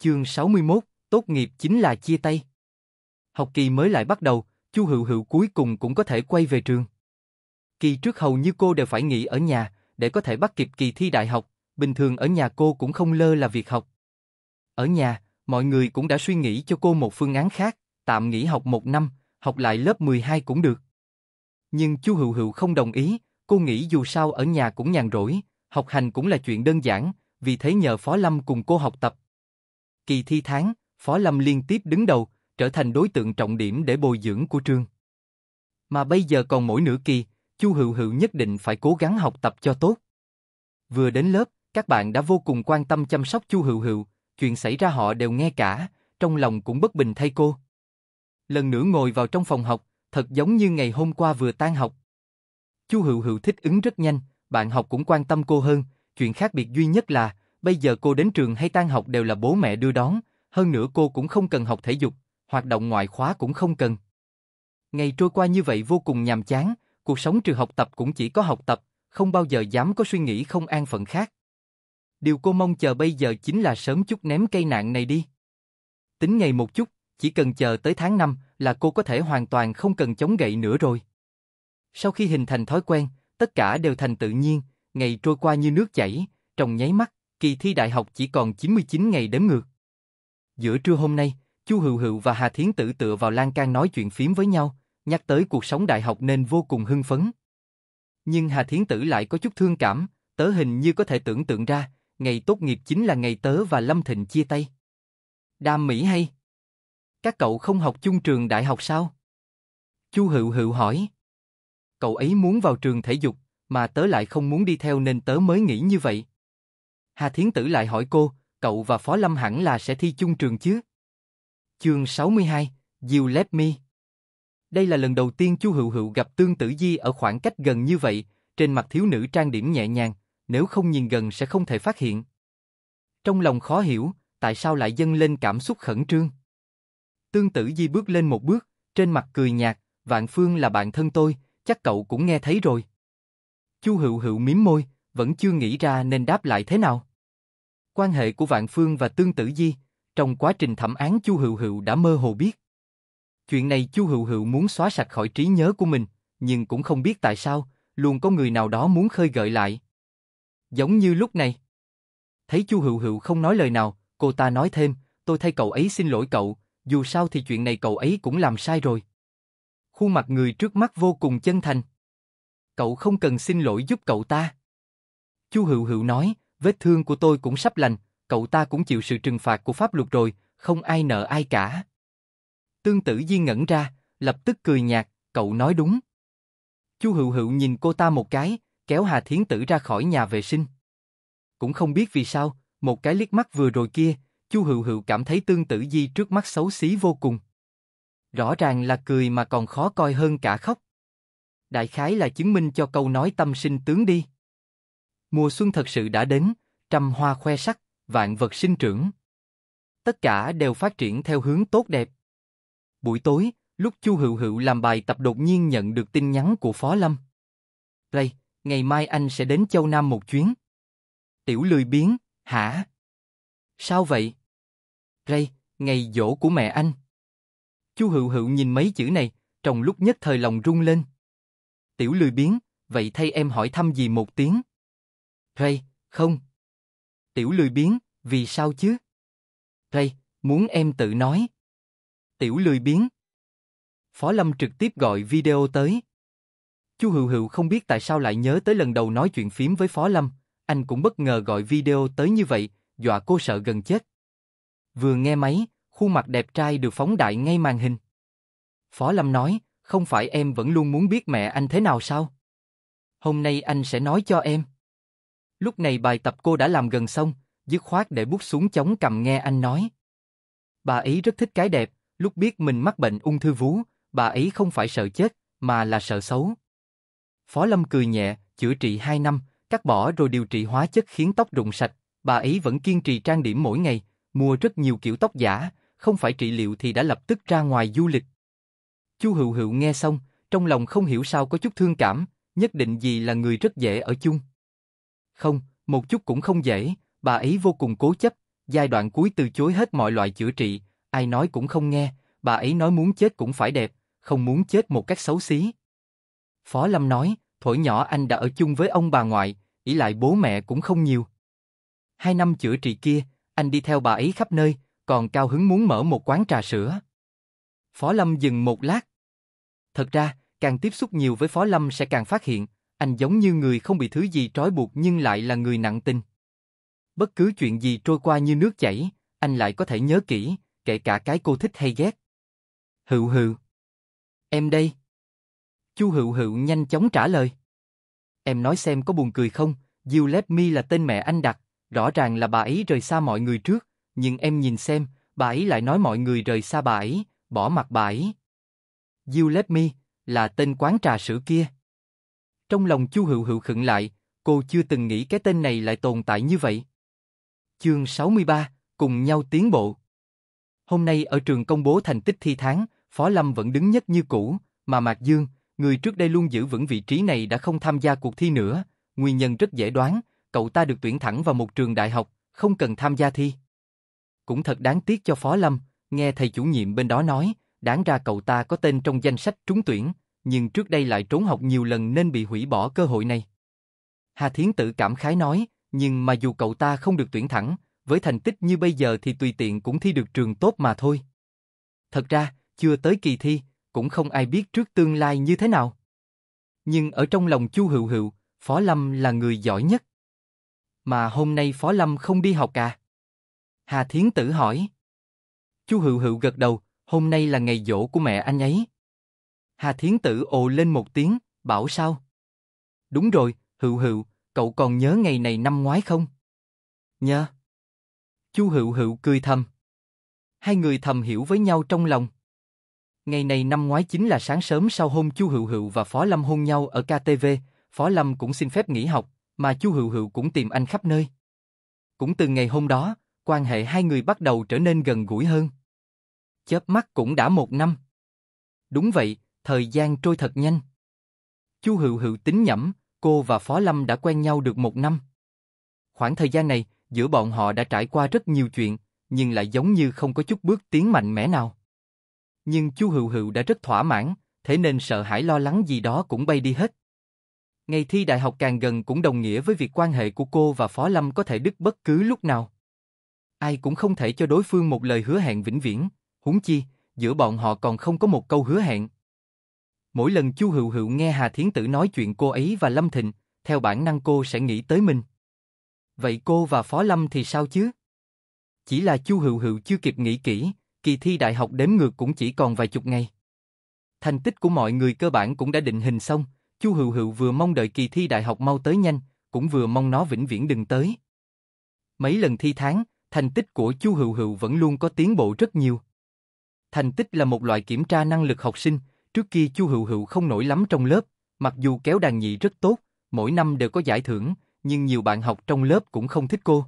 Chương 61, tốt nghiệp chính là chia tay. Học kỳ mới lại bắt đầu, Chu Hữu Hữu cuối cùng cũng có thể quay về trường. Kỳ trước hầu như cô đều phải nghỉ ở nhà để có thể bắt kịp kỳ thi đại học, bình thường ở nhà cô cũng không lơ là việc học. Ở nhà, mọi người cũng đã suy nghĩ cho cô một phương án khác, tạm nghỉ học một năm, học lại lớp 12 cũng được. Nhưng Chu Hữu Hữu không đồng ý, cô nghĩ dù sao ở nhà cũng nhàn rỗi, học hành cũng là chuyện đơn giản, vì thế nhờ Phó Lâm cùng cô học tập, kỳ thi tháng, Phó Lâm liên tiếp đứng đầu, trở thành đối tượng trọng điểm để bồi dưỡng của trường. Mà bây giờ còn mỗi nửa kỳ, Chu Hữu Hữu nhất định phải cố gắng học tập cho tốt. Vừa đến lớp, các bạn đã vô cùng quan tâm chăm sóc Chu Hữu Hữu, chuyện xảy ra họ đều nghe cả, trong lòng cũng bất bình thay cô. Lần nữa ngồi vào trong phòng học, thật giống như ngày hôm qua vừa tan học. Chu Hữu Hữu thích ứng rất nhanh, bạn học cũng quan tâm cô hơn, chuyện khác biệt duy nhất là bây giờ cô đến trường hay tan học đều là bố mẹ đưa đón, hơn nữa cô cũng không cần học thể dục, hoạt động ngoại khóa cũng không cần. Ngày trôi qua như vậy vô cùng nhàm chán, cuộc sống trừ học tập cũng chỉ có học tập, không bao giờ dám có suy nghĩ không an phận khác. Điều cô mong chờ bây giờ chính là sớm chút ném cây nạn này đi. Tính ngày một chút, chỉ cần chờ tới tháng 5 là cô có thể hoàn toàn không cần chống gậy nữa rồi. Sau khi hình thành thói quen, tất cả đều thành tự nhiên, ngày trôi qua như nước chảy, trong nháy mắt, kỳ thi đại học chỉ còn 99 ngày đếm ngược. Giữa trưa hôm nay, Chu Hựu Hựu và Hà Thiến Tử tựa vào lan can nói chuyện phiếm với nhau, nhắc tới cuộc sống đại học nên vô cùng hưng phấn. Nhưng Hà Thiến Tử lại có chút thương cảm, tớ hình như có thể tưởng tượng ra, ngày tốt nghiệp chính là ngày tớ và Lâm Thịnh chia tay. Đam mỹ hay? Các cậu không học chung trường đại học sao? Chu Hựu Hựu hỏi. Cậu ấy muốn vào trường thể dục, mà tớ lại không muốn đi theo nên tớ mới nghĩ như vậy. Hà Thiến Tử lại hỏi cô, cậu và Phó Lâm hẳn là sẽ thi chung trường chứ? Chương 62, You Left Me Đây là lần đầu tiên Chu Hữu Hữu gặp Tương Tử Di ở khoảng cách gần như vậy, trên mặt thiếu nữ trang điểm nhẹ nhàng, nếu không nhìn gần sẽ không thể phát hiện. Trong lòng khó hiểu, tại sao lại dâng lên cảm xúc khẩn trương. Tương Tử Di bước lên một bước, trên mặt cười nhạt, Vạn Phương là bạn thân tôi, chắc cậu cũng nghe thấy rồi. Chu Hữu Hữu mím môi, vẫn chưa nghĩ ra nên đáp lại thế nào. Quan hệ của Vạn Phương và Tương Tử Di, trong quá trình thẩm án Chu Hữu Hữu đã mơ hồ biết. Chuyện này Chu Hữu Hữu muốn xóa sạch khỏi trí nhớ của mình, nhưng cũng không biết tại sao, luôn có người nào đó muốn khơi gợi lại. Giống như lúc này. Thấy Chu Hữu Hữu không nói lời nào, cô ta nói thêm, tôi thay cậu ấy xin lỗi cậu, dù sao thì chuyện này cậu ấy cũng làm sai rồi. Khuôn mặt người trước mắt vô cùng chân thành. Cậu không cần xin lỗi giúp cậu ta. Chu Hữu Hữu nói, vết thương của tôi cũng sắp lành, cậu ta cũng chịu sự trừng phạt của pháp luật rồi, không ai nợ ai cả. Tương Tử Di ngẩn ra, lập tức cười nhạt, cậu nói đúng. Chu Hữu Hữu nhìn cô ta một cái, kéo Hà Thiến Tử ra khỏi nhà vệ sinh. Cũng không biết vì sao, một cái liếc mắt vừa rồi kia, Chu Hữu Hữu cảm thấy Tương Tử Di trước mắt xấu xí vô cùng. Rõ ràng là cười mà còn khó coi hơn cả khóc. Đại khái là chứng minh cho câu nói tâm sinh tướng đi. Mùa xuân thật sự đã đến, trăm hoa khoe sắc, vạn vật sinh trưởng. Tất cả đều phát triển theo hướng tốt đẹp. Buổi tối, lúc Chu Hữu Hữu làm bài tập đột nhiên nhận được tin nhắn của Phó Lâm. Play, ngày mai anh sẽ đến Châu Nam một chuyến. Tiểu lười biến, hả? Sao vậy? Play, ngày dỗ của mẹ anh. Chu Hữu Hữu nhìn mấy chữ này, trong lúc nhất thời lòng rung lên. Tiểu lười biến, vậy thay em hỏi thăm gì một tiếng. Ray, không. Tiểu lười biến, vì sao chứ? Ray, muốn em tự nói. Tiểu lười biến. Phó Lâm trực tiếp gọi video tới. Chu Hữu Hữu không biết tại sao lại nhớ tới lần đầu nói chuyện phím với Phó Lâm, anh cũng bất ngờ gọi video tới như vậy, dọa cô sợ gần chết. Vừa nghe máy, khuôn mặt đẹp trai được phóng đại ngay màn hình. Phó Lâm nói, không phải em vẫn luôn muốn biết mẹ anh thế nào sao? Hôm nay anh sẽ nói cho em. Lúc này bài tập cô đã làm gần xong, dứt khoát để bút xuống chống cầm nghe anh nói. Bà ấy rất thích cái đẹp, lúc biết mình mắc bệnh ung thư vú, bà ấy không phải sợ chết, mà là sợ xấu. Phó Lâm cười nhẹ, chữa trị 2 năm, cắt bỏ rồi điều trị hóa chất khiến tóc rụng sạch, bà ấy vẫn kiên trì trang điểm mỗi ngày, mua rất nhiều kiểu tóc giả, không phải trị liệu thì đã lập tức ra ngoài du lịch. Chu Hữu Hữu nghe xong, trong lòng không hiểu sao có chút thương cảm, nhất định gì là người rất dễ ở chung. Không, một chút cũng không dễ, bà ấy vô cùng cố chấp, giai đoạn cuối từ chối hết mọi loại chữa trị, ai nói cũng không nghe, bà ấy nói muốn chết cũng phải đẹp, không muốn chết một cách xấu xí. Phó Lâm nói, thổi nhỏ anh đã ở chung với ông bà ngoại, ý lại bố mẹ cũng không nhiều. Hai năm chữa trị kia, anh đi theo bà ấy khắp nơi, còn cao hứng muốn mở một quán trà sữa. Phó Lâm dừng một lát. Thật ra, càng tiếp xúc nhiều với Phó Lâm sẽ càng phát hiện, anh giống như người không bị thứ gì trói buộc nhưng lại là người nặng tình. Bất cứ chuyện gì trôi qua như nước chảy, anh lại có thể nhớ kỹ, kể cả cái cô thích hay ghét. Hữu hữu. Em đây. Chu hữu hữu nhanh chóng trả lời. Em nói xem có buồn cười không, Diêu Lép Mi là tên mẹ anh đặt, rõ ràng là bà ấy rời xa mọi người trước, nhưng em nhìn xem, bà ấy lại nói mọi người rời xa bà ấy, bỏ mặt bà ấy. Diêu Lép Mi, là tên quán trà sữa kia. Trong lòng Chu Hữu Hữu khựng lại, cô chưa từng nghĩ cái tên này lại tồn tại như vậy. Chương 63, cùng nhau tiến bộ. Hôm nay ở trường công bố thành tích thi tháng, Phó Lâm vẫn đứng nhất như cũ, mà Mạc Dương, người trước đây luôn giữ vững vị trí này đã không tham gia cuộc thi nữa, nguyên nhân rất dễ đoán, cậu ta được tuyển thẳng vào một trường đại học, không cần tham gia thi. Cũng thật đáng tiếc cho Phó Lâm, nghe thầy chủ nhiệm bên đó nói, đáng ra cậu ta có tên trong danh sách trúng tuyển, nhưng trước đây lại trốn học nhiều lần nên bị hủy bỏ cơ hội này. Hà Thiến Tử cảm khái nói, nhưng mà dù cậu ta không được tuyển thẳng, với thành tích như bây giờ thì tùy tiện cũng thi được trường tốt mà thôi. Thật ra, chưa tới kỳ thi, cũng không ai biết trước tương lai như thế nào. Nhưng ở trong lòng Chu Hựu Hựu Phó Lâm là người giỏi nhất. Mà hôm nay Phó Lâm không đi học à? Hà Thiến Tử hỏi. Chu Hựu Hựu gật đầu, hôm nay là ngày dỗ của mẹ anh ấy. Hà Thiến Tử ồ lên một tiếng, bảo sao? Đúng rồi, Hựu Hựu, cậu còn nhớ ngày này năm ngoái không? Nhớ. Chu Hựu Hựu cười thầm. Hai người thầm hiểu với nhau trong lòng. Ngày này năm ngoái chính là sáng sớm sau hôm Chu Hựu Hựu và Phó Lâm hôn nhau ở KTV, Phó Lâm cũng xin phép nghỉ học, mà Chu Hựu Hựu cũng tìm anh khắp nơi. Cũng từ ngày hôm đó, quan hệ hai người bắt đầu trở nên gần gũi hơn. Chớp mắt cũng đã một năm. Đúng vậy, thời gian trôi thật nhanh. Chu Hữu Hữu tính nhẩm, cô và Phó Lâm đã quen nhau được một năm. Khoảng thời gian này, giữa bọn họ đã trải qua rất nhiều chuyện, nhưng lại giống như không có chút bước tiến mạnh mẽ nào. Nhưng Chu Hữu Hữu đã rất thỏa mãn, thế nên sợ hãi lo lắng gì đó cũng bay đi hết. Ngày thi đại học càng gần cũng đồng nghĩa với việc quan hệ của cô và Phó Lâm có thể đứt bất cứ lúc nào. Ai cũng không thể cho đối phương một lời hứa hẹn vĩnh viễn, huống chi, giữa bọn họ còn không có một câu hứa hẹn, Mỗi lần Chu Hữu Hữu nghe Hà Thiến Tử nói chuyện cô ấy và Lâm Thịnh, theo bản năng cô sẽ nghĩ tới mình. Vậy cô và Phó Lâm thì sao chứ? Chỉ là Chu Hữu Hữu chưa kịp nghĩ kỹ, kỳ thi đại học đếm ngược cũng chỉ còn vài chục ngày. Thành tích của mọi người cơ bản cũng đã định hình xong, Chu Hữu Hữu vừa mong đợi kỳ thi đại học mau tới nhanh, cũng vừa mong nó vĩnh viễn đừng tới. Mấy lần thi tháng, thành tích của Chu Hữu Hữu vẫn luôn có tiến bộ rất nhiều. Thành tích là một loại kiểm tra năng lực học sinh, Trước kia Chu Hữu Hữu không nổi lắm trong lớp, mặc dù kéo đàn nhị rất tốt, mỗi năm đều có giải thưởng, nhưng nhiều bạn học trong lớp cũng không thích cô.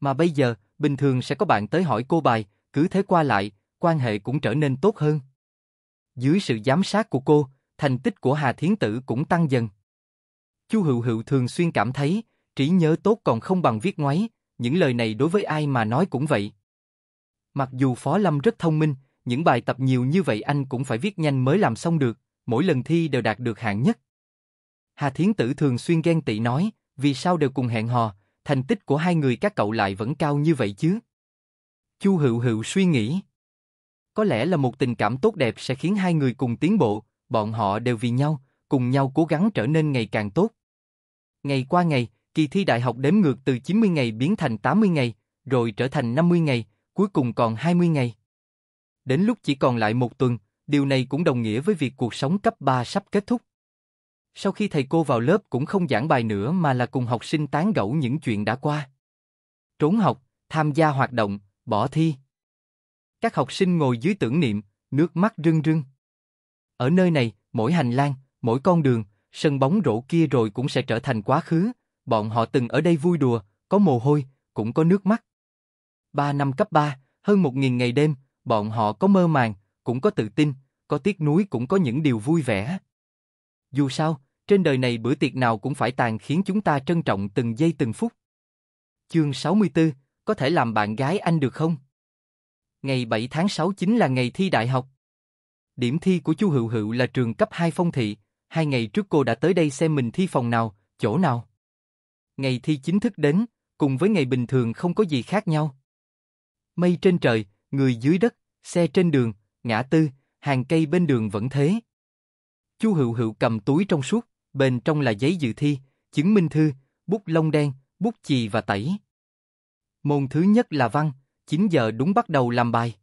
Mà bây giờ, bình thường sẽ có bạn tới hỏi cô bài, cứ thế qua lại, quan hệ cũng trở nên tốt hơn. Dưới sự giám sát của cô, thành tích của Hà Thiến Tử cũng tăng dần. Chu Hữu Hữu thường xuyên cảm thấy, trí nhớ tốt còn không bằng viết ngoáy, những lời này đối với ai mà nói cũng vậy. Mặc dù Phó Lâm rất thông minh, những bài tập nhiều như vậy anh cũng phải viết nhanh mới làm xong được, mỗi lần thi đều đạt được hạng nhất. Hà Thiến Tử thường xuyên ghen tị nói, vì sao đều cùng hẹn hò, thành tích của hai người các cậu lại vẫn cao như vậy chứ? Chu Hữu Hữu suy nghĩ. Có lẽ là một tình cảm tốt đẹp sẽ khiến hai người cùng tiến bộ, bọn họ đều vì nhau, cùng nhau cố gắng trở nên ngày càng tốt. Ngày qua ngày, kỳ thi đại học đếm ngược từ 90 ngày biến thành 80 ngày, rồi trở thành 50 ngày, cuối cùng còn 20 ngày. Đến lúc chỉ còn lại một tuần, điều này cũng đồng nghĩa với việc cuộc sống cấp 3 sắp kết thúc. Sau khi thầy cô vào lớp cũng không giảng bài nữa mà là cùng học sinh tán gẫu những chuyện đã qua. Trốn học, tham gia hoạt động, bỏ thi. Các học sinh ngồi dưới tưởng niệm, nước mắt rưng rưng. Ở nơi này, mỗi hành lang, mỗi con đường, sân bóng rổ kia rồi cũng sẽ trở thành quá khứ, bọn họ từng ở đây vui đùa, có mồ hôi, cũng có nước mắt. Ba năm cấp ba, hơn một nghìn ngày đêm, bọn họ có mơ màng, cũng có tự tin, có tiếc nuối cũng có những điều vui vẻ. Dù sao, trên đời này bữa tiệc nào cũng phải tàn khiến chúng ta trân trọng từng giây từng phút. Chương 64, có thể làm bạn gái anh được không? Ngày 7 tháng 6 chính là ngày thi đại học. Điểm thi của Chu Hữu Hữu là trường cấp 2 Phong Thị, hai ngày trước cô đã tới đây xem mình thi phòng nào, chỗ nào. Ngày thi chính thức đến, cùng với ngày bình thường không có gì khác nhau. Mây trên trời, người dưới đất, xe trên đường, ngã tư, hàng cây bên đường vẫn thế. Chu Hữu Hữu cầm túi trong suốt, bên trong là giấy dự thi, chứng minh thư, bút lông đen, bút chì và tẩy. Môn thứ nhất là văn, 9 giờ đúng bắt đầu làm bài.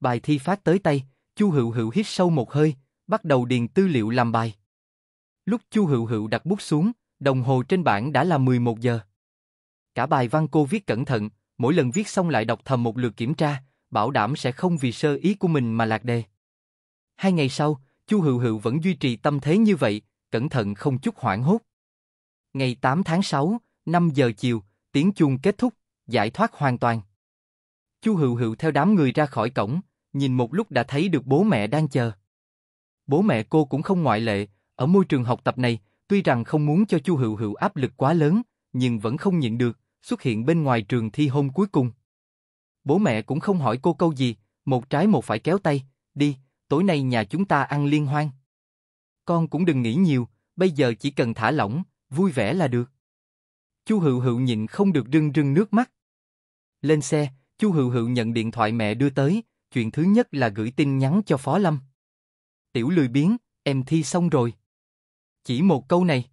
Bài thi phát tới tay, Chu Hữu Hữu hít sâu một hơi, bắt đầu điền tư liệu làm bài. Lúc Chu Hữu Hữu đặt bút xuống, đồng hồ trên bảng đã là 11 giờ. Cả bài văn cô viết cẩn thận, mỗi lần viết xong lại đọc thầm một lượt kiểm tra, bảo đảm sẽ không vì sơ ý của mình mà lạc đề. Hai ngày sau, Chu Hữu Hữu vẫn duy trì tâm thế như vậy, cẩn thận không chút hoảng hốt. Ngày 8 tháng 6, 5 giờ chiều, tiếng chuông kết thúc, giải thoát hoàn toàn. Chu Hữu Hữu theo đám người ra khỏi cổng, nhìn một lúc đã thấy được bố mẹ đang chờ. Bố mẹ cô cũng không ngoại lệ, ở môi trường học tập này, tuy rằng không muốn cho Chu Hữu Hữu áp lực quá lớn, nhưng vẫn không nhịn được, xuất hiện bên ngoài trường thi hôm cuối cùng. Bố mẹ cũng không hỏi cô câu gì, một trái một phải kéo tay, đi, tối nay nhà chúng ta ăn liên hoan. Con cũng đừng nghĩ nhiều, bây giờ chỉ cần thả lỏng, vui vẻ là được. Chu Hữu Hữu nhịn không được rưng rưng nước mắt. Lên xe, Chu Hữu Hữu nhận điện thoại mẹ đưa tới, chuyện thứ nhất là gửi tin nhắn cho Phó Lâm. Tiểu lười biếng, em thi xong rồi. Chỉ một câu này.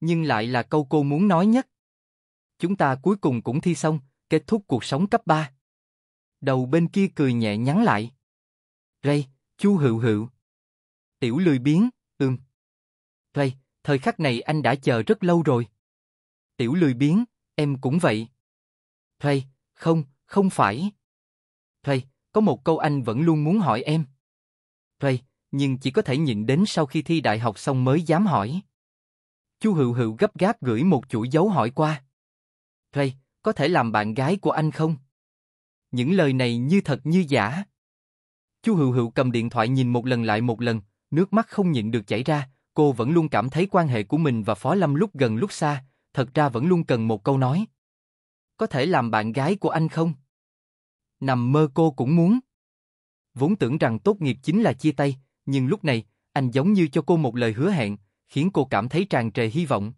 Nhưng lại là câu cô muốn nói nhất. Chúng ta cuối cùng cũng thi xong, kết thúc cuộc sống cấp 3. Đầu bên kia cười nhẹ nhắn lại. Ray, chú hữu hữu. Tiểu lười biến, ưm. Ray, thời khắc này anh đã chờ rất lâu rồi. Tiểu lười biến, em cũng vậy. Ray, không, không phải. Ray, có một câu anh vẫn luôn muốn hỏi em. Ray, nhưng chỉ có thể nhìn đến sau khi thi đại học xong mới dám hỏi. chú Hữu Hữu gấp gáp gửi một chuỗi dấu hỏi qua. Ray, có thể làm bạn gái của anh không? Những lời này như thật như giả. Chu Hữu Hữu cầm điện thoại nhìn một lần lại một lần, nước mắt không nhịn được chảy ra, cô vẫn luôn cảm thấy quan hệ của mình và Phó Lâm lúc gần lúc xa, thật ra vẫn luôn cần một câu nói. Có thể làm bạn gái của anh không? Nằm mơ cô cũng muốn. Vốn tưởng rằng tốt nghiệp chính là chia tay, nhưng lúc này, anh giống như cho cô một lời hứa hẹn, khiến cô cảm thấy tràn trề hy vọng.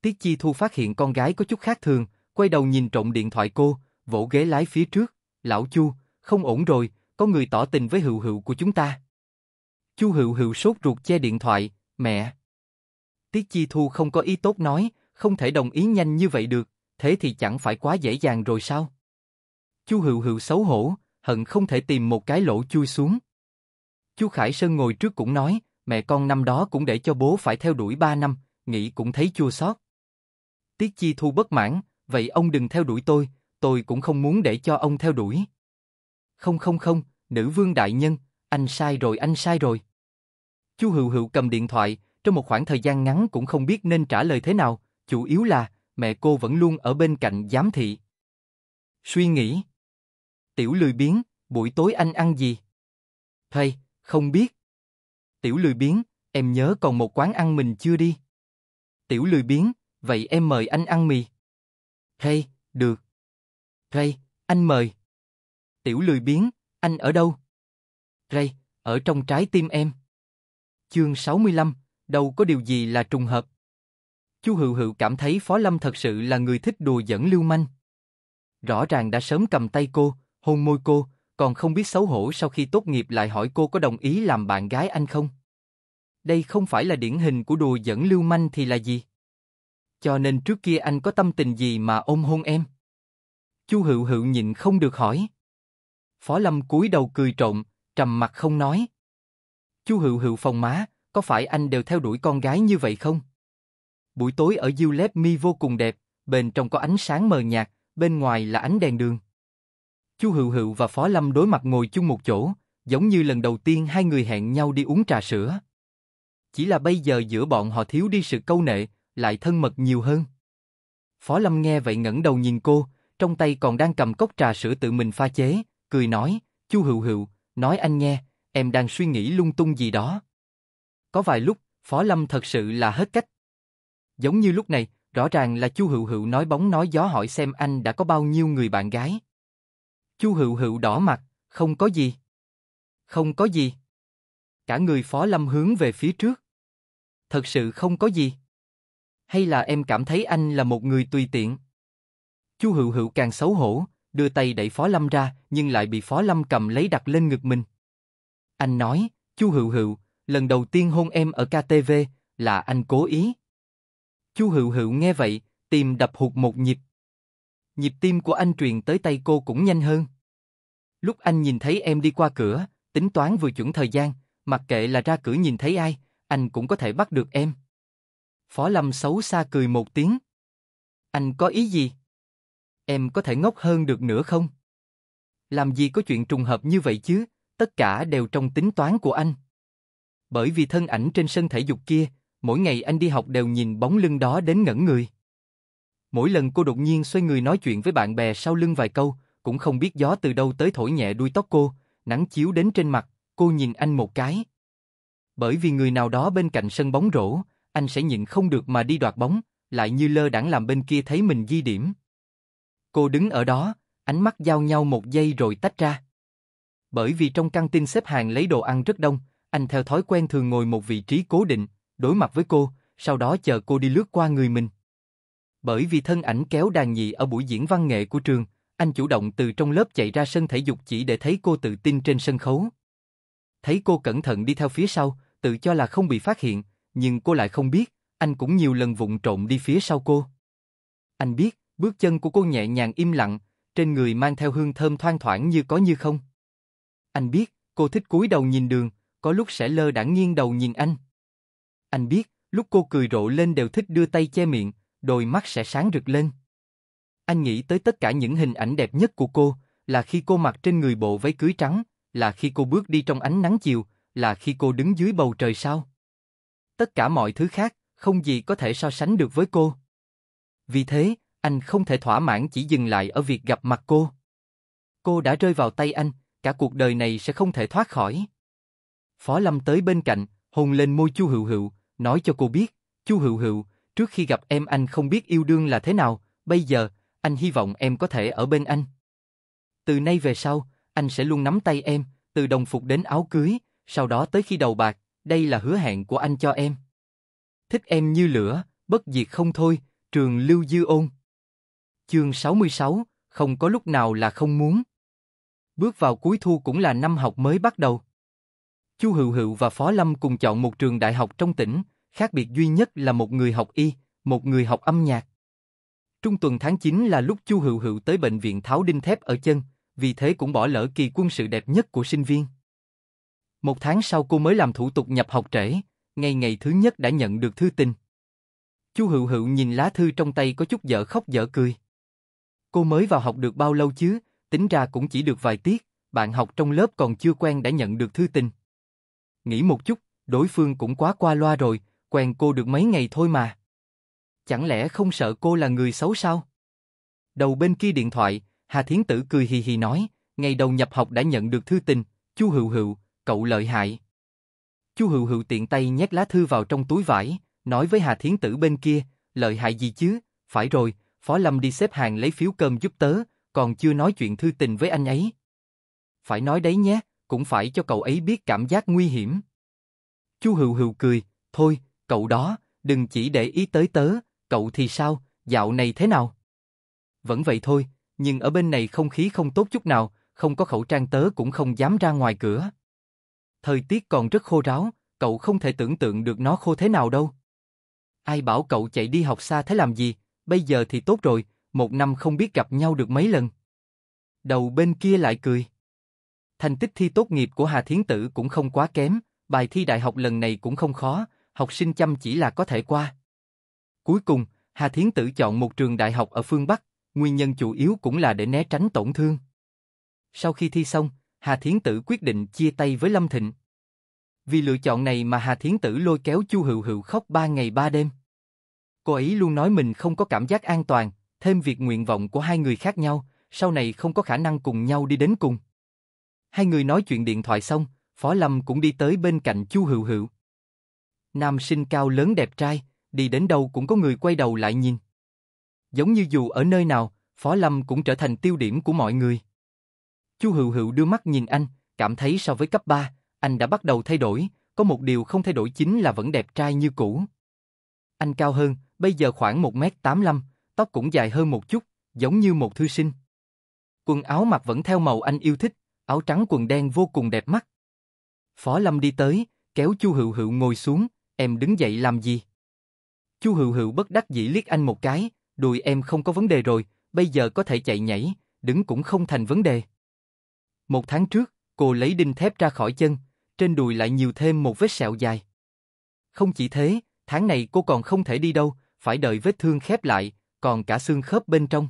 Tiết Chi Thu phát hiện con gái có chút khác thường, quay đầu nhìn trộm điện thoại cô, vỗ ghế lái phía trước, lão Chu, không ổn rồi, có người tỏ tình với hữu hữu của chúng ta. Chu hữu hữu sốt ruột che điện thoại, mẹ. Tiết Chi Thu không có ý tốt nói, không thể đồng ý nhanh như vậy được, thế thì chẳng phải quá dễ dàng rồi sao? Chu hữu hữu xấu hổ, hận không thể tìm một cái lỗ chui xuống. Chu Khải Sơn ngồi trước cũng nói, mẹ con năm đó cũng để cho bố phải theo đuổi ba năm, nghĩ cũng thấy chua xót. Tiết Chi Thu bất mãn, vậy ông đừng theo đuổi tôi, tôi cũng không muốn để cho ông theo đuổi. Không không không, nữ vương đại nhân, anh sai rồi anh sai rồi. Chu Hữu Hữu cầm điện thoại, trong một khoảng thời gian ngắn cũng không biết nên trả lời thế nào, chủ yếu là mẹ cô vẫn luôn ở bên cạnh giám thị. Suy nghĩ. Tiểu lười biến, buổi tối anh ăn gì? Thầy, không biết. Tiểu lười biến, em nhớ còn một quán ăn mình chưa đi. Tiểu lười biến, vậy em mời anh ăn mì. Hey, được. Ray, anh mời. Tiểu lười biến, anh ở đâu? Ray, ở trong trái tim em. Chương 65, đâu có điều gì là trùng hợp. Chu Hựu Hựu cảm thấy Phó Lâm thật sự là người thích đùa dẫn lưu manh. Rõ ràng đã sớm cầm tay cô, hôn môi cô, còn không biết xấu hổ sau khi tốt nghiệp lại hỏi cô có đồng ý làm bạn gái anh không. Đây không phải là điển hình của đùa dẫn lưu manh thì là gì? Cho nên trước kia anh có tâm tình gì mà ôm hôn em? Chu Hữu Hữu nhịn không được hỏi. Phó Lâm cúi đầu cười trộm, trầm mặt không nói. Chu Hữu Hữu phòng má, có phải anh đều theo đuổi con gái như vậy không? Buổi tối ở Du Lép Mi vô cùng đẹp, bên trong có ánh sáng mờ nhạt, bên ngoài là ánh đèn đường. Chu Hữu Hữu và Phó Lâm đối mặt ngồi chung một chỗ, giống như lần đầu tiên hai người hẹn nhau đi uống trà sữa. Chỉ là bây giờ giữa bọn họ thiếu đi sự câu nệ, lại thân mật nhiều hơn. Phó Lâm nghe vậy ngẩng đầu nhìn cô, trong tay còn đang cầm cốc trà sữa tự mình pha chế, cười nói, chu hữu hữu, nói anh nghe, em đang suy nghĩ lung tung gì đó. Có vài lúc, Phó Lâm thật sự là hết cách. Giống như lúc này, rõ ràng là chu hữu hữu nói bóng nói gió hỏi xem anh đã có bao nhiêu người bạn gái. chu hữu hữu đỏ mặt, không có gì. Không có gì. Cả người Phó Lâm hướng về phía trước. Thật sự không có gì. Hay là em cảm thấy anh là một người tùy tiện? Chu Hữu Hữu càng xấu hổ, đưa tay đẩy Phó Lâm ra, nhưng lại bị Phó Lâm cầm lấy đặt lên ngực mình. Anh nói, Chu Hữu Hữu, lần đầu tiên hôn em ở KTV, là anh cố ý. Chu Hữu Hữu nghe vậy, tim đập hụt một nhịp. Nhịp tim của anh truyền tới tay cô cũng nhanh hơn. Lúc anh nhìn thấy em đi qua cửa, tính toán vừa chuẩn thời gian, mặc kệ là ra cửa nhìn thấy ai, anh cũng có thể bắt được em. Phó Lâm xấu xa cười một tiếng. Anh có ý gì? Em có thể ngốc hơn được nữa không? Làm gì có chuyện trùng hợp như vậy chứ? Tất cả đều trong tính toán của anh. Bởi vì thân ảnh trên sân thể dục kia, mỗi ngày anh đi học đều nhìn bóng lưng đó đến ngẩn người. Mỗi lần cô đột nhiên xoay người nói chuyện với bạn bè sau lưng vài câu, cũng không biết gió từ đâu tới thổi nhẹ đuôi tóc cô, nắng chiếu đến trên mặt, cô nhìn anh một cái. Bởi vì người nào đó bên cạnh sân bóng rổ, anh sẽ nhịn không được mà đi đoạt bóng, lại như lơ đãng làm bên kia thấy mình di điểm. Cô đứng ở đó, ánh mắt giao nhau một giây rồi tách ra. Bởi vì trong căng tin xếp hàng lấy đồ ăn rất đông, anh theo thói quen thường ngồi một vị trí cố định, đối mặt với cô, sau đó chờ cô đi lướt qua người mình. Bởi vì thân ảnh kéo đàn nhị ở buổi diễn văn nghệ của trường, anh chủ động từ trong lớp chạy ra sân thể dục chỉ để thấy cô tự tin trên sân khấu. Thấy cô cẩn thận đi theo phía sau, tự cho là không bị phát hiện, nhưng cô lại không biết, anh cũng nhiều lần vụng trộn đi phía sau cô. Anh biết, Bước chân của cô nhẹ nhàng im lặng, trên người mang theo hương thơm thoang thoảng như có như không. Anh biết, cô thích cúi đầu nhìn đường, có lúc sẽ lơ đãng nghiêng đầu nhìn anh. Anh biết, lúc cô cười rộ lên đều thích đưa tay che miệng, đôi mắt sẽ sáng rực lên. Anh nghĩ tới tất cả những hình ảnh đẹp nhất của cô, là khi cô mặc trên người bộ váy cưới trắng, là khi cô bước đi trong ánh nắng chiều, là khi cô đứng dưới bầu trời sao. Tất cả mọi thứ khác, không gì có thể so sánh được với cô. Vì thế, anh không thể thỏa mãn chỉ dừng lại ở việc gặp mặt cô. Cô đã rơi vào tay anh, cả cuộc đời này sẽ không thể thoát khỏi. Phó Lâm tới bên cạnh, hôn lên môi Chu Hữu Hữu, nói cho cô biết, Chu Hữu Hữu, trước khi gặp em anh không biết yêu đương là thế nào, bây giờ, anh hy vọng em có thể ở bên anh. Từ nay về sau, anh sẽ luôn nắm tay em, từ đồng phục đến áo cưới, sau đó tới khi đầu bạc, đây là hứa hẹn của anh cho em. Thích em như lửa, bất diệt không thôi, trường lưu dư ôn. Chương 66, không có lúc nào là không muốn. Bước vào cuối thu cũng là năm học mới bắt đầu. Chu Hữu Hữu và Phó Lâm cùng chọn một trường đại học trong tỉnh, khác biệt duy nhất là một người học y, một người học âm nhạc. Trung tuần tháng 9 là lúc Chu Hữu Hữu tới bệnh viện tháo đinh thép ở chân, vì thế cũng bỏ lỡ kỳ quân sự đẹp nhất của sinh viên. Một tháng sau cô mới làm thủ tục nhập học trễ, ngay ngày thứ nhất đã nhận được thư tình. Chu Hữu Hữu nhìn lá thư trong tay có chút dở khóc dở cười. Cô mới vào học được bao lâu chứ, tính ra cũng chỉ được vài tiết, bạn học trong lớp còn chưa quen đã nhận được thư tình. Nghĩ một chút, đối phương cũng quá qua loa rồi, quen cô được mấy ngày thôi mà. Chẳng lẽ không sợ cô là người xấu sao? Đầu bên kia điện thoại, Hà Thiến Tử cười hì hì nói, ngày đầu nhập học đã nhận được thư tình, Chu Hữu Hữu, cậu lợi hại. Chu Hữu Hữu tiện tay nhét lá thư vào trong túi vải, nói với Hà Thiến Tử bên kia, lợi hại gì chứ, phải rồi, Phó Lâm đi xếp hàng lấy phiếu cơm giúp tớ, còn chưa nói chuyện thư tình với anh ấy. Phải nói đấy nhé, cũng phải cho cậu ấy biết cảm giác nguy hiểm. Chu Hữu Hữu cười, thôi, cậu đó, đừng chỉ để ý tới tớ, cậu thì sao, dạo này thế nào? Vẫn vậy thôi, nhưng ở bên này không khí không tốt chút nào, không có khẩu trang tớ cũng không dám ra ngoài cửa. Thời tiết còn rất khô ráo, cậu không thể tưởng tượng được nó khô thế nào đâu. Ai bảo cậu chạy đi học xa thế làm gì, bây giờ thì tốt rồi, một năm không biết gặp nhau được mấy lần. Đầu bên kia lại cười. Thành tích thi tốt nghiệp của Hà Thiến Tử cũng không quá kém, bài thi đại học lần này cũng không khó, học sinh chăm chỉ là có thể qua. Cuối cùng, Hà Thiến Tử chọn một trường đại học ở phương Bắc, nguyên nhân chủ yếu cũng là để né tránh tổn thương. Sau khi thi xong, Hà Thiến Tử quyết định chia tay với Lâm Thịnh. Vì lựa chọn này mà Hà Thiến Tử lôi kéo Chu Hữu Hữu khóc ba ngày ba đêm. Cô ấy luôn nói mình không có cảm giác an toàn, thêm việc nguyện vọng của hai người khác nhau, sau này không có khả năng cùng nhau đi đến cùng. Hai người nói chuyện điện thoại xong, Phó Lâm cũng đi tới bên cạnh Chu Hữu Hữu. Nam sinh cao lớn đẹp trai, đi đến đâu cũng có người quay đầu lại nhìn. Giống như dù ở nơi nào, Phó Lâm cũng trở thành tiêu điểm của mọi người. Chu Hữu Hữu đưa mắt nhìn anh, cảm thấy so với cấp 3, anh đã bắt đầu thay đổi, có một điều không thay đổi chính là vẫn đẹp trai như cũ. Anh cao hơn, bây giờ khoảng 1m85, tóc cũng dài hơn một chút, giống như một thư sinh. Quần áo mặc vẫn theo màu anh yêu thích, áo trắng quần đen vô cùng đẹp mắt. Phó Lâm đi tới, kéo Chu Hữu Hữu ngồi xuống, em đứng dậy làm gì? Chu Hữu Hữu bất đắc dĩ liếc anh một cái, đùi em không có vấn đề rồi, bây giờ có thể chạy nhảy, đứng cũng không thành vấn đề. Một tháng trước, cô lấy đinh thép ra khỏi chân, trên đùi lại nhiều thêm một vết sẹo dài. Không chỉ thế, tháng này cô còn không thể đi đâu, phải đợi vết thương khép lại, còn cả xương khớp bên trong.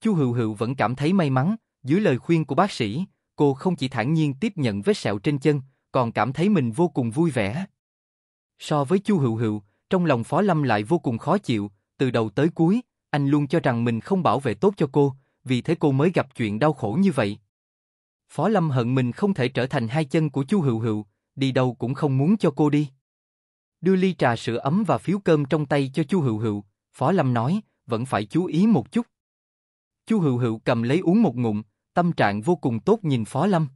Chu Hữu Hữu vẫn cảm thấy may mắn, dưới lời khuyên của bác sĩ, cô không chỉ thản nhiên tiếp nhận vết sẹo trên chân, còn cảm thấy mình vô cùng vui vẻ. So với Chu Hữu Hữu, trong lòng Phó Lâm lại vô cùng khó chịu, từ đầu tới cuối, anh luôn cho rằng mình không bảo vệ tốt cho cô, vì thế cô mới gặp chuyện đau khổ như vậy. Phó Lâm hận mình không thể trở thành hai chân của Chu Hữu Hữu, đi đâu cũng không muốn cho cô đi đưa ly trà sữa ấm và phiếu cơm trong tay cho Chu Hữu Hữu, Phó Lâm nói, vẫn phải chú ý một chút. Chu Hữu Hữu cầm lấy uống một ngụm, tâm trạng vô cùng tốt nhìn Phó Lâm.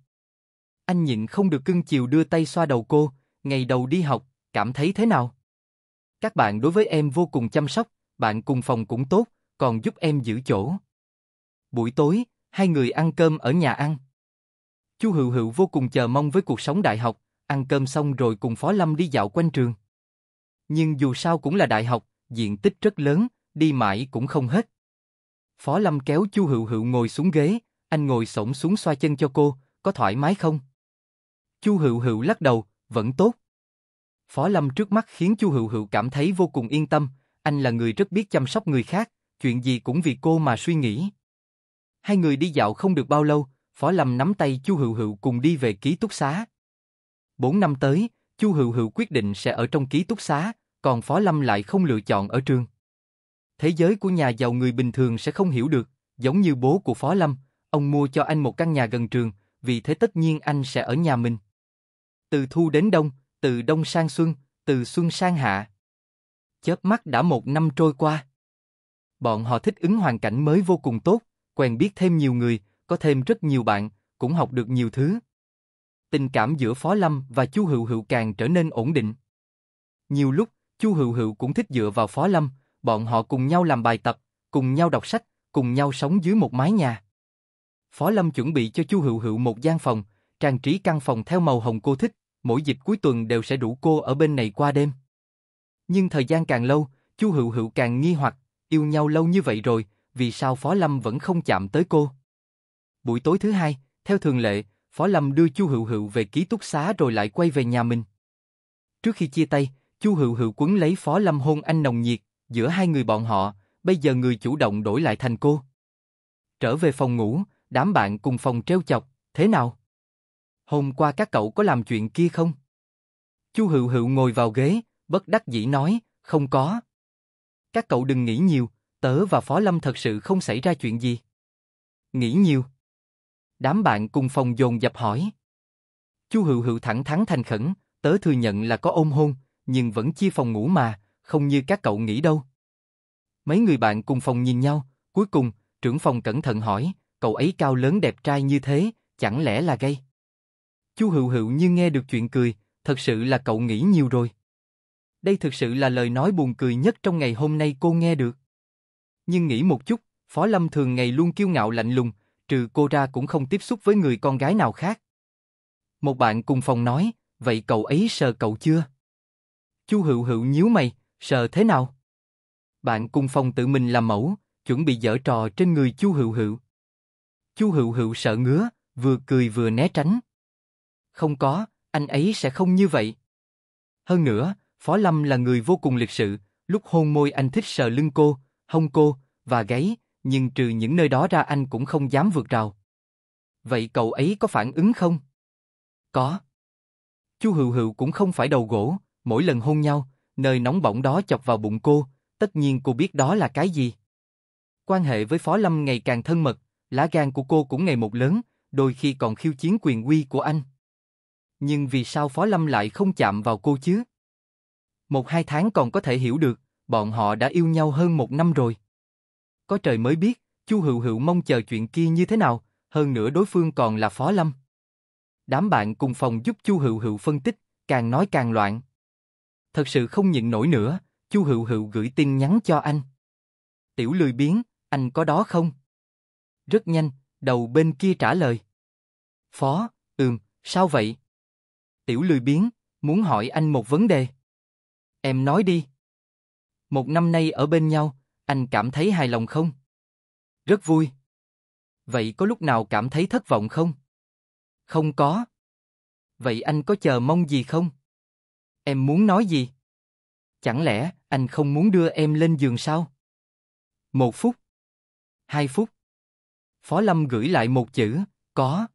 Anh nhịn không được cưng chiều đưa tay xoa đầu cô, ngày đầu đi học, cảm thấy thế nào? Các bạn đối với em vô cùng chăm sóc, bạn cùng phòng cũng tốt, còn giúp em giữ chỗ. Buổi tối, hai người ăn cơm ở nhà ăn. Chu Hữu Hữu vô cùng chờ mong với cuộc sống đại học, ăn cơm xong rồi cùng Phó Lâm đi dạo quanh trường. Nhưng dù sao cũng là đại học, diện tích rất lớn, đi mãi cũng không hết. Phó Lâm kéo Chu Hữu Hữu ngồi xuống ghế, anh ngồi xổm xuống xoa chân cho cô, có thoải mái không? Chu Hữu Hữu lắc đầu, vẫn tốt. Phó Lâm trước mắt khiến Chu Hữu Hữu cảm thấy vô cùng yên tâm, anh là người rất biết chăm sóc người khác, chuyện gì cũng vì cô mà suy nghĩ. Hai người đi dạo không được bao lâu, Phó Lâm nắm tay Chu Hữu Hữu cùng đi về ký túc xá. Bốn năm tới, Chu Hữu Hữu quyết định sẽ ở trong ký túc xá, còn Phó Lâm lại không lựa chọn ở trường. Thế giới của nhà giàu người bình thường sẽ không hiểu được, giống như bố của Phó Lâm, ông mua cho anh một căn nhà gần trường, vì thế tất nhiên anh sẽ ở nhà mình. Từ thu đến đông, từ đông sang xuân, từ xuân sang hạ. Chớp mắt đã một năm trôi qua. Bọn họ thích ứng hoàn cảnh mới vô cùng tốt, quen biết thêm nhiều người, có thêm rất nhiều bạn, cũng học được nhiều thứ. Tình cảm giữa Phó Lâm và Chu Hữu Hữu càng trở nên ổn định. Nhiều lúc, Chu Hữu Hữu cũng thích dựa vào Phó Lâm, bọn họ cùng nhau làm bài tập, cùng nhau đọc sách, cùng nhau sống dưới một mái nhà. Phó Lâm chuẩn bị cho Chu Hữu Hữu một gian phòng, trang trí căn phòng theo màu hồng cô thích, mỗi dịp cuối tuần đều sẽ rủ cô ở bên này qua đêm. Nhưng thời gian càng lâu, Chu Hữu Hữu càng nghi hoặc, yêu nhau lâu như vậy rồi, vì sao Phó Lâm vẫn không chạm tới cô? Buổi tối thứ hai, theo thường lệ, Phó Lâm đưa Chu Hữu Hữu về ký túc xá rồi lại quay về nhà mình. Trước khi chia tay, Chu Hữu Hữu quấn lấy Phó Lâm hôn anh nồng nhiệt, giữa hai người bọn họ, bây giờ người chủ động đổi lại thành cô. Trở về phòng ngủ, đám bạn cùng phòng treo chọc, thế nào? Hôm qua các cậu có làm chuyện kia không? Chu Hữu Hữu ngồi vào ghế, bất đắc dĩ nói, không có. Các cậu đừng nghĩ nhiều, tớ và Phó Lâm thật sự không xảy ra chuyện gì. Nghĩ nhiều. Đám bạn cùng phòng dồn dập hỏi. Chu Hữu Hữu thẳng thắn thành khẩn, tớ thừa nhận là có ôm hôn, nhưng vẫn chia phòng ngủ mà, không như các cậu nghĩ đâu. Mấy người bạn cùng phòng nhìn nhau, cuối cùng, trưởng phòng cẩn thận hỏi, cậu ấy cao lớn đẹp trai như thế, chẳng lẽ là gay? Chu Hữu Hữu như nghe được chuyện cười, thật sự là cậu nghĩ nhiều rồi. Đây thực sự là lời nói buồn cười nhất trong ngày hôm nay cô nghe được. Nhưng nghĩ một chút, Phó Lâm thường ngày luôn kiêu ngạo lạnh lùng, trừ cô ra cũng không tiếp xúc với người con gái nào khác. Một bạn cùng phòng nói, vậy cậu ấy sờ cậu chưa? Chu Hữu Hữu nhíu mày, sợ thế nào? Bạn cung phong tự mình làm mẫu, chuẩn bị dở trò trên người Chu Hữu Hữu. Chu Hữu Hữu sợ ngứa, vừa cười vừa né tránh. Không có, anh ấy sẽ không như vậy. Hơn nữa, Phó Lâm là người vô cùng lịch sự, lúc hôn môi anh thích sờ lưng cô, hông cô và gáy, nhưng trừ những nơi đó ra anh cũng không dám vượt rào. Vậy cậu ấy có phản ứng không? Có. Chu Hữu Hữu cũng không phải đầu gỗ, mỗi lần hôn nhau, nơi nóng bỏng đó chọc vào bụng cô, tất nhiên cô biết đó là cái gì. Quan hệ với Phó Lâm ngày càng thân mật, lá gan của cô cũng ngày một lớn, đôi khi còn khiêu chiến quyền uy của anh. Nhưng vì sao Phó Lâm lại không chạm vào cô chứ? Một hai tháng còn có thể hiểu được, bọn họ đã yêu nhau hơn một năm rồi. Có trời mới biết, Chu Hữu Hữu mong chờ chuyện kia như thế nào, hơn nữa đối phương còn là Phó Lâm. Đám bạn cùng phòng giúp Chu Hữu Hữu phân tích, càng nói càng loạn thật sự không nhịn nổi nữa, Chu Hữu Hữu gửi tin nhắn cho anh. Tiểu lười biến, anh có đó không? Rất nhanh, đầu bên kia trả lời. Phó, ừm, sao vậy? Tiểu lười biến, muốn hỏi anh một vấn đề. Em nói đi. Một năm nay ở bên nhau, anh cảm thấy hài lòng không? Rất vui. Vậy có lúc nào cảm thấy thất vọng không? Không có. Vậy anh có chờ mong gì không? Em muốn nói gì? Chẳng lẽ anh không muốn đưa em lên giường sao? Một phút. Hai phút. Phó Lâm gửi lại một chữ, có.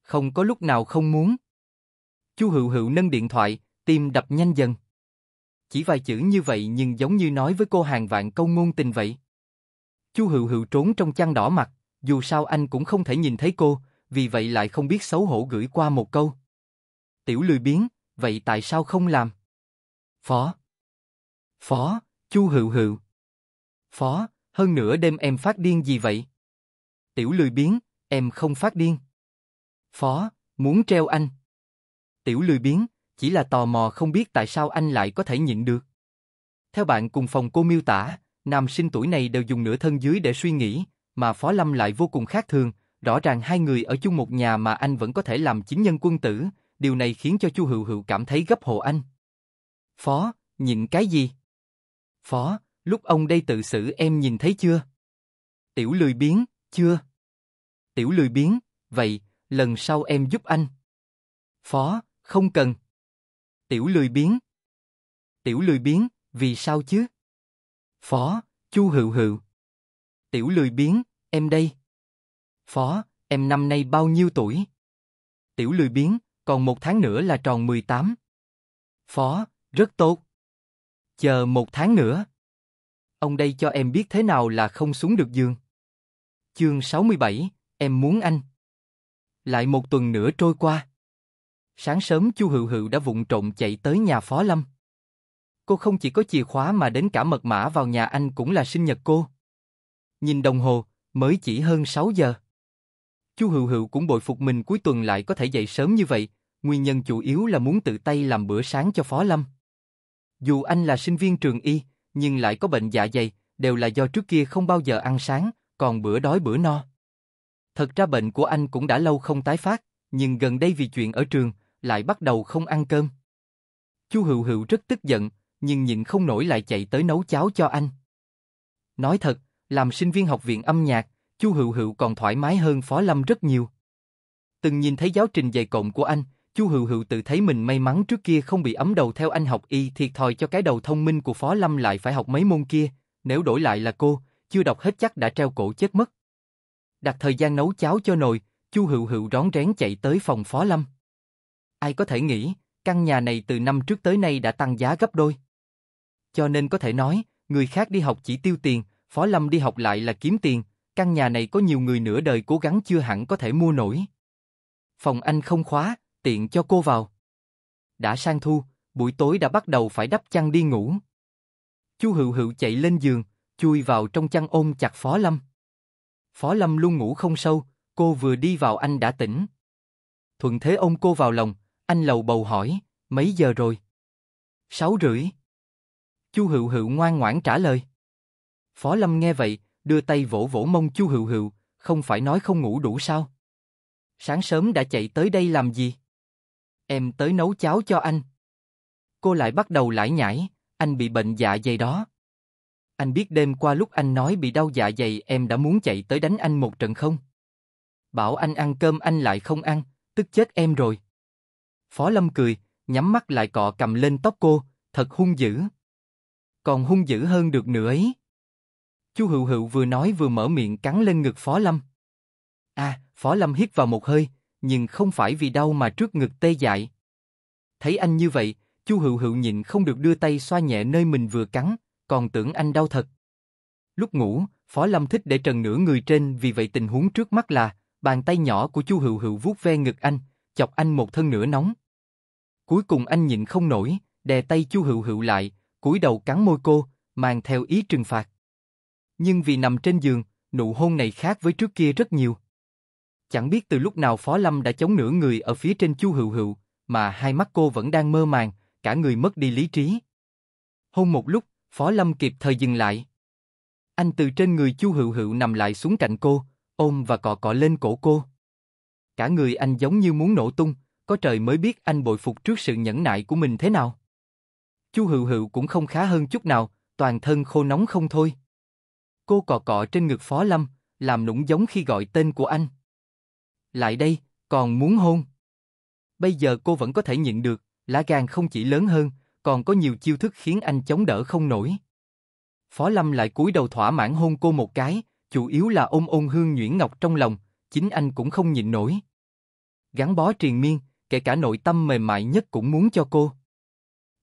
Không có lúc nào không muốn. Chu Hữu Hữu nâng điện thoại, tim đập nhanh dần. Chỉ vài chữ như vậy nhưng giống như nói với cô hàng vạn câu ngôn tình vậy. Chu Hữu Hữu trốn trong chăn đỏ mặt, dù sao anh cũng không thể nhìn thấy cô, vì vậy lại không biết xấu hổ gửi qua một câu. Tiểu lười biếng vậy tại sao không làm? Phó. Phó, Chu Hữu Hữu. Phó, hơn nữa đêm em phát điên gì vậy? Tiểu lười biến, em không phát điên. Phó, muốn treo anh. Tiểu lười biến, chỉ là tò mò không biết tại sao anh lại có thể nhịn được. Theo bạn cùng phòng cô miêu tả, nam sinh tuổi này đều dùng nửa thân dưới để suy nghĩ, mà Phó Lâm lại vô cùng khác thường, rõ ràng hai người ở chung một nhà mà anh vẫn có thể làm chính nhân quân tử, điều này khiến cho Chu Hữu Hữu cảm thấy gấp Hồ Anh. Phó, những cái gì? Phó, lúc ông đây tự xử em nhìn thấy chưa? Tiểu lười biến, chưa? Tiểu lười biến, vậy, lần sau em giúp anh. Phó, không cần. Tiểu lười biến. Tiểu lười biến, vì sao chứ? Phó, Chu Hữu Hữu. Tiểu lười biến, em đây. Phó, em năm nay bao nhiêu tuổi? Tiểu lười biến, còn một tháng nữa là tròn 18. Phó, rất tốt. Chờ một tháng nữa. Ông đây cho em biết thế nào là không xuống được giường. Chương 67, em muốn anh. Lại một tuần nữa trôi qua. Sáng sớm Chu Hữu Hữu đã vụng trộn chạy tới nhà Phó Lâm. Cô không chỉ có chìa khóa mà đến cả mật mã vào nhà anh cũng là sinh nhật cô. Nhìn đồng hồ, mới chỉ hơn 6 giờ. Chu Hữu Hữu cũng bội phục mình cuối tuần lại có thể dậy sớm như vậy, nguyên nhân chủ yếu là muốn tự tay làm bữa sáng cho Phó Lâm. Dù anh là sinh viên trường y, nhưng lại có bệnh dạ dày, đều là do trước kia không bao giờ ăn sáng, còn bữa đói bữa no. Thật ra bệnh của anh cũng đã lâu không tái phát, nhưng gần đây vì chuyện ở trường, lại bắt đầu không ăn cơm. Chu Hữu Hữu rất tức giận, nhưng nhịn không nổi lại chạy tới nấu cháo cho anh. Nói thật, làm sinh viên học viện âm nhạc, Chu Hữu Hữu còn thoải mái hơn Phó Lâm rất nhiều. Từng nhìn thấy giáo trình dày cộm của anh, Chu Hữu Hữu tự thấy mình may mắn trước kia không bị ấm đầu theo anh học y thiệt thòi cho cái đầu thông minh của Phó Lâm lại phải học mấy môn kia, nếu đổi lại là cô, chưa đọc hết chắc đã treo cổ chết mất. Đặt thời gian nấu cháo cho nồi, Chu Hữu Hữu rón rén chạy tới phòng Phó Lâm. Ai có thể nghĩ, căn nhà này từ năm trước tới nay đã tăng giá gấp đôi. Cho nên có thể nói, người khác đi học chỉ tiêu tiền, Phó Lâm đi học lại là kiếm tiền, căn nhà này có nhiều người nửa đời cố gắng chưa hẳn có thể mua nổi. Phòng anh không khóa, tiện cho cô vào. Đã sang thu, buổi tối đã bắt đầu phải đắp chăn đi ngủ. Chu Hữu Hữu chạy lên giường, chui vào trong chăn ôm chặt Phó Lâm. Phó Lâm luôn ngủ không sâu, cô vừa đi vào anh đã tỉnh. Thuận thế ôm cô vào lòng, anh lầu bầu hỏi, mấy giờ rồi? Sáu rưỡi. Chu Hữu Hữu ngoan ngoãn trả lời. Phó Lâm nghe vậy, đưa tay vỗ vỗ mông Chu Hữu Hữu, không phải nói không ngủ đủ sao? Sáng sớm đã chạy tới đây làm gì? Em tới nấu cháo cho anh. Cô lại bắt đầu lải nhải, anh bị bệnh dạ dày đó. Anh biết đêm qua lúc anh nói bị đau dạ dày em đã muốn chạy tới đánh anh một trận không? Bảo anh ăn cơm anh lại không ăn, tức chết em rồi. Phó Lâm cười, nhắm mắt lại cọ cầm lên tóc cô, thật hung dữ. Còn hung dữ hơn được nữa ấy. Chu Hữu Hữu vừa nói vừa mở miệng cắn lên ngực Phó Lâm. A, à, Phó Lâm hít vào một hơi, nhưng không phải vì đau mà trước ngực tê dại. Thấy anh như vậy, Chu Hữu Hữu nhịn không được đưa tay xoa nhẹ nơi mình vừa cắn, còn tưởng anh đau thật. Lúc ngủ, Phó Lâm thích để trần nửa người trên vì vậy tình huống trước mắt là bàn tay nhỏ của Chu Hữu Hữu vuốt ve ngực anh, chọc anh một thân nửa nóng. Cuối cùng anh nhịn không nổi, đè tay Chu Hữu Hữu lại, cúi đầu cắn môi cô, mang theo ý trừng phạt nhưng vì nằm trên giường, nụ hôn này khác với trước kia rất nhiều. Chẳng biết từ lúc nào Phó Lâm đã chống nửa người ở phía trên Chu Hữu Hữu, mà hai mắt cô vẫn đang mơ màng, cả người mất đi lý trí. Hôn một lúc, Phó Lâm kịp thời dừng lại. Anh từ trên người Chu Hữu Hữu nằm lại xuống cạnh cô, ôm và cọ cọ lên cổ cô. Cả người anh giống như muốn nổ tung, có trời mới biết anh bội phục trước sự nhẫn nại của mình thế nào. Chu Hữu Hữu cũng không khá hơn chút nào, toàn thân khô nóng không thôi. Cô cò cọ trên ngực Phó Lâm, làm nũng giống khi gọi tên của anh. Lại đây, còn muốn hôn. Bây giờ cô vẫn có thể nhận được, lá gan không chỉ lớn hơn, còn có nhiều chiêu thức khiến anh chống đỡ không nổi. Phó Lâm lại cúi đầu thỏa mãn hôn cô một cái, chủ yếu là ôm ôn hương nhuyễn ngọc trong lòng, chính anh cũng không nhịn nổi. Gắn bó triền miên, kể cả nội tâm mềm mại nhất cũng muốn cho cô.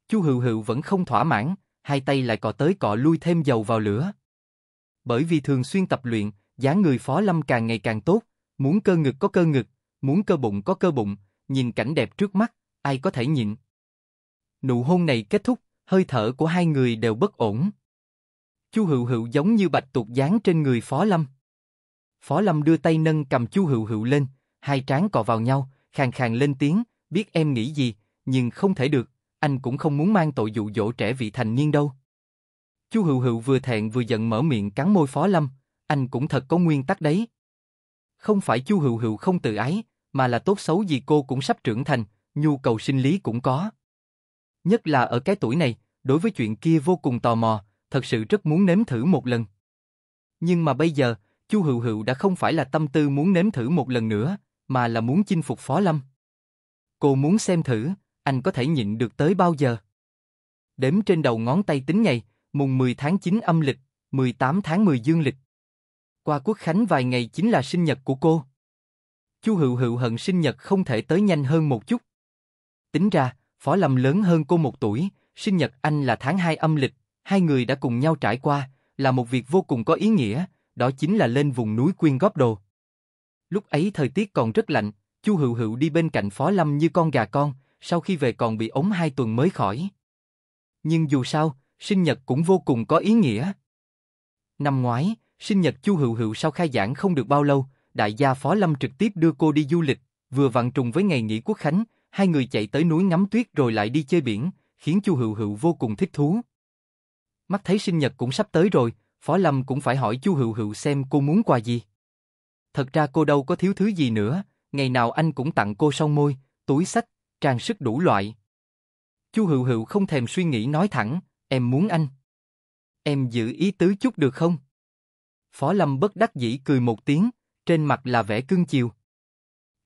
Chu Hữu Hữu vẫn không thỏa mãn, hai tay lại cò tới cọ lui thêm dầu vào lửa bởi vì thường xuyên tập luyện, dáng người Phó Lâm càng ngày càng tốt, muốn cơ ngực có cơ ngực, muốn cơ bụng có cơ bụng, nhìn cảnh đẹp trước mắt, ai có thể nhịn. Nụ hôn này kết thúc, hơi thở của hai người đều bất ổn. Chu Hữu Hữu giống như bạch tuộc dán trên người Phó Lâm. Phó Lâm đưa tay nâng cầm Chu Hữu Hữu lên, hai trán cọ vào nhau, khàn khàn lên tiếng, biết em nghĩ gì, nhưng không thể được, anh cũng không muốn mang tội dụ dỗ trẻ vị thành niên đâu. Chu Hữu Hữu vừa thẹn vừa giận mở miệng cắn môi Phó Lâm, anh cũng thật có nguyên tắc đấy. Không phải Chu Hữu Hữu không tự ái, mà là tốt xấu gì cô cũng sắp trưởng thành, nhu cầu sinh lý cũng có. Nhất là ở cái tuổi này, đối với chuyện kia vô cùng tò mò, thật sự rất muốn nếm thử một lần. Nhưng mà bây giờ, Chu Hữu Hữu đã không phải là tâm tư muốn nếm thử một lần nữa, mà là muốn chinh phục Phó Lâm. Cô muốn xem thử, anh có thể nhịn được tới bao giờ. Đếm trên đầu ngón tay tính ngày, mùng 10 tháng 9 âm lịch, 18 tháng 10 dương lịch. Qua quốc khánh vài ngày chính là sinh nhật của cô. Chu Hữu Hữu hận sinh nhật không thể tới nhanh hơn một chút. Tính ra, Phó Lâm lớn hơn cô một tuổi, sinh nhật anh là tháng 2 âm lịch, hai người đã cùng nhau trải qua, là một việc vô cùng có ý nghĩa, đó chính là lên vùng núi quyên góp đồ. Lúc ấy thời tiết còn rất lạnh, Chu Hữu Hữu đi bên cạnh Phó Lâm như con gà con, sau khi về còn bị ống hai tuần mới khỏi. Nhưng dù sao, sinh nhật cũng vô cùng có ý nghĩa. Năm ngoái, sinh nhật Chu Hữu Hữu sau khai giảng không được bao lâu, đại gia Phó Lâm trực tiếp đưa cô đi du lịch, vừa vặn trùng với ngày nghỉ quốc khánh, hai người chạy tới núi ngắm tuyết rồi lại đi chơi biển, khiến Chu Hữu Hữu vô cùng thích thú. Mắt thấy sinh nhật cũng sắp tới rồi, Phó Lâm cũng phải hỏi Chu Hữu Hữu xem cô muốn quà gì. Thật ra cô đâu có thiếu thứ gì nữa, ngày nào anh cũng tặng cô son môi, túi sách, trang sức đủ loại. Chu Hữu Hữu không thèm suy nghĩ nói thẳng, Em muốn anh. Em giữ ý tứ chút được không? Phó Lâm bất đắc dĩ cười một tiếng, trên mặt là vẻ cưng chiều.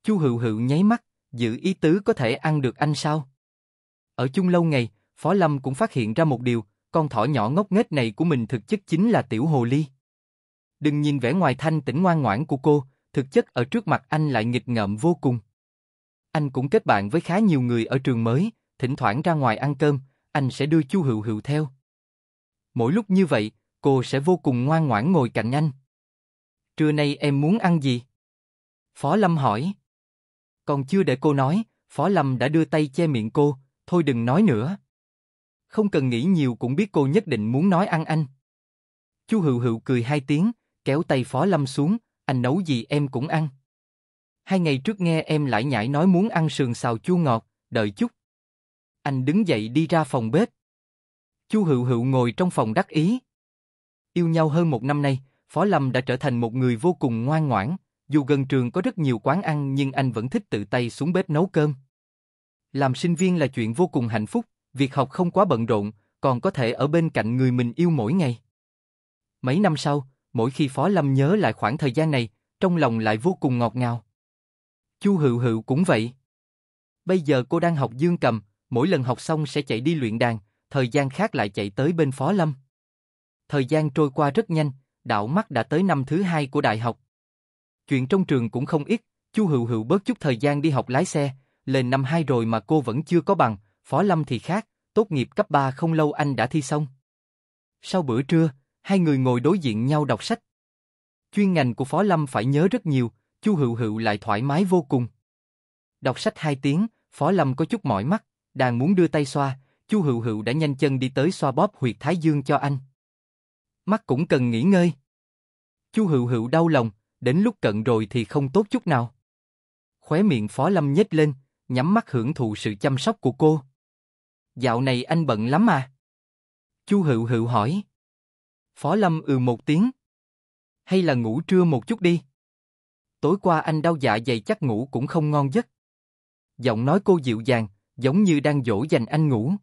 Chu Hữu Hữu nháy mắt, giữ ý tứ có thể ăn được anh sao? Ở chung lâu ngày, Phó Lâm cũng phát hiện ra một điều, con thỏ nhỏ ngốc nghếch này của mình thực chất chính là tiểu hồ ly. Đừng nhìn vẻ ngoài thanh tĩnh ngoan ngoãn của cô, thực chất ở trước mặt anh lại nghịch ngợm vô cùng. Anh cũng kết bạn với khá nhiều người ở trường mới, thỉnh thoảng ra ngoài ăn cơm, anh sẽ đưa Chu Hữu Hữu theo. Mỗi lúc như vậy, cô sẽ vô cùng ngoan ngoãn ngồi cạnh anh. Trưa nay em muốn ăn gì? Phó Lâm hỏi. Còn chưa để cô nói, Phó Lâm đã đưa tay che miệng cô, thôi đừng nói nữa. Không cần nghĩ nhiều cũng biết cô nhất định muốn nói ăn anh. Chu Hữu Hữu cười hai tiếng, kéo tay Phó Lâm xuống, anh nấu gì em cũng ăn. Hai ngày trước nghe em lại nhảy nói muốn ăn sườn xào chua ngọt, đợi chút. Anh đứng dậy đi ra phòng bếp. Chu Hữu Hữu ngồi trong phòng đắc ý. Yêu nhau hơn một năm nay, Phó Lâm đã trở thành một người vô cùng ngoan ngoãn, dù gần trường có rất nhiều quán ăn nhưng anh vẫn thích tự tay xuống bếp nấu cơm. Làm sinh viên là chuyện vô cùng hạnh phúc, việc học không quá bận rộn, còn có thể ở bên cạnh người mình yêu mỗi ngày. Mấy năm sau, mỗi khi Phó Lâm nhớ lại khoảng thời gian này, trong lòng lại vô cùng ngọt ngào. Chu Hữu Hữu cũng vậy. Bây giờ cô đang học dương cầm, mỗi lần học xong sẽ chạy đi luyện đàn, thời gian khác lại chạy tới bên Phó Lâm. Thời gian trôi qua rất nhanh, đảo mắt đã tới năm thứ hai của đại học. Chuyện trong trường cũng không ít, Chu Hữu Hữu bớt chút thời gian đi học lái xe, lên năm hai rồi mà cô vẫn chưa có bằng, Phó Lâm thì khác, tốt nghiệp cấp ba không lâu anh đã thi xong. Sau bữa trưa, hai người ngồi đối diện nhau đọc sách. Chuyên ngành của Phó Lâm phải nhớ rất nhiều, Chu Hữu Hữu lại thoải mái vô cùng. Đọc sách hai tiếng, Phó Lâm có chút mỏi mắt, đang muốn đưa tay xoa, Chu Hữu Hữu đã nhanh chân đi tới xoa bóp huyệt thái dương cho anh. Mắt cũng cần nghỉ ngơi. Chu Hữu Hữu đau lòng, đến lúc cận rồi thì không tốt chút nào. Khóe miệng Phó Lâm nhếch lên, nhắm mắt hưởng thụ sự chăm sóc của cô. Dạo này anh bận lắm à? Chu Hữu Hữu hỏi. Phó Lâm ừ một tiếng. Hay là ngủ trưa một chút đi. Tối qua anh đau dạ dày chắc ngủ cũng không ngon giấc. Giọng nói cô dịu dàng, giống như đang dỗ dành anh ngủ.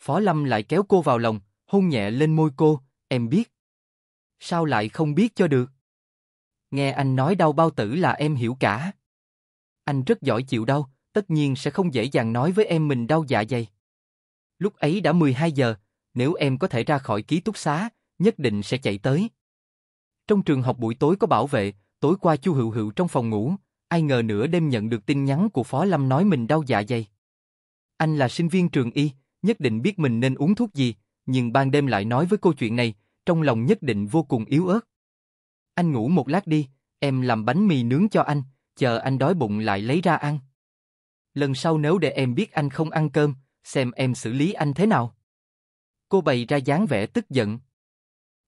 Phó Lâm lại kéo cô vào lòng, hôn nhẹ lên môi cô, em biết. Sao lại không biết cho được? Nghe anh nói đau bao tử là em hiểu cả. Anh rất giỏi chịu đau, tất nhiên sẽ không dễ dàng nói với em mình đau dạ dày. Lúc ấy đã 12 giờ, nếu em có thể ra khỏi ký túc xá, nhất định sẽ chạy tới. Trong trường học buổi tối có bảo vệ, tối qua Chu Hữu Hữu trong phòng ngủ, ai ngờ nửa đêm nhận được tin nhắn của Phó Lâm nói mình đau dạ dày. Anh là sinh viên trường y, nhất định biết mình nên uống thuốc gì, nhưng ban đêm lại nói với cô chuyện này, trong lòng nhất định vô cùng yếu ớt. Anh ngủ một lát đi, em làm bánh mì nướng cho anh, chờ anh đói bụng lại lấy ra ăn. Lần sau nếu để em biết anh không ăn cơm, xem em xử lý anh thế nào. Cô bày ra dáng vẻ tức giận.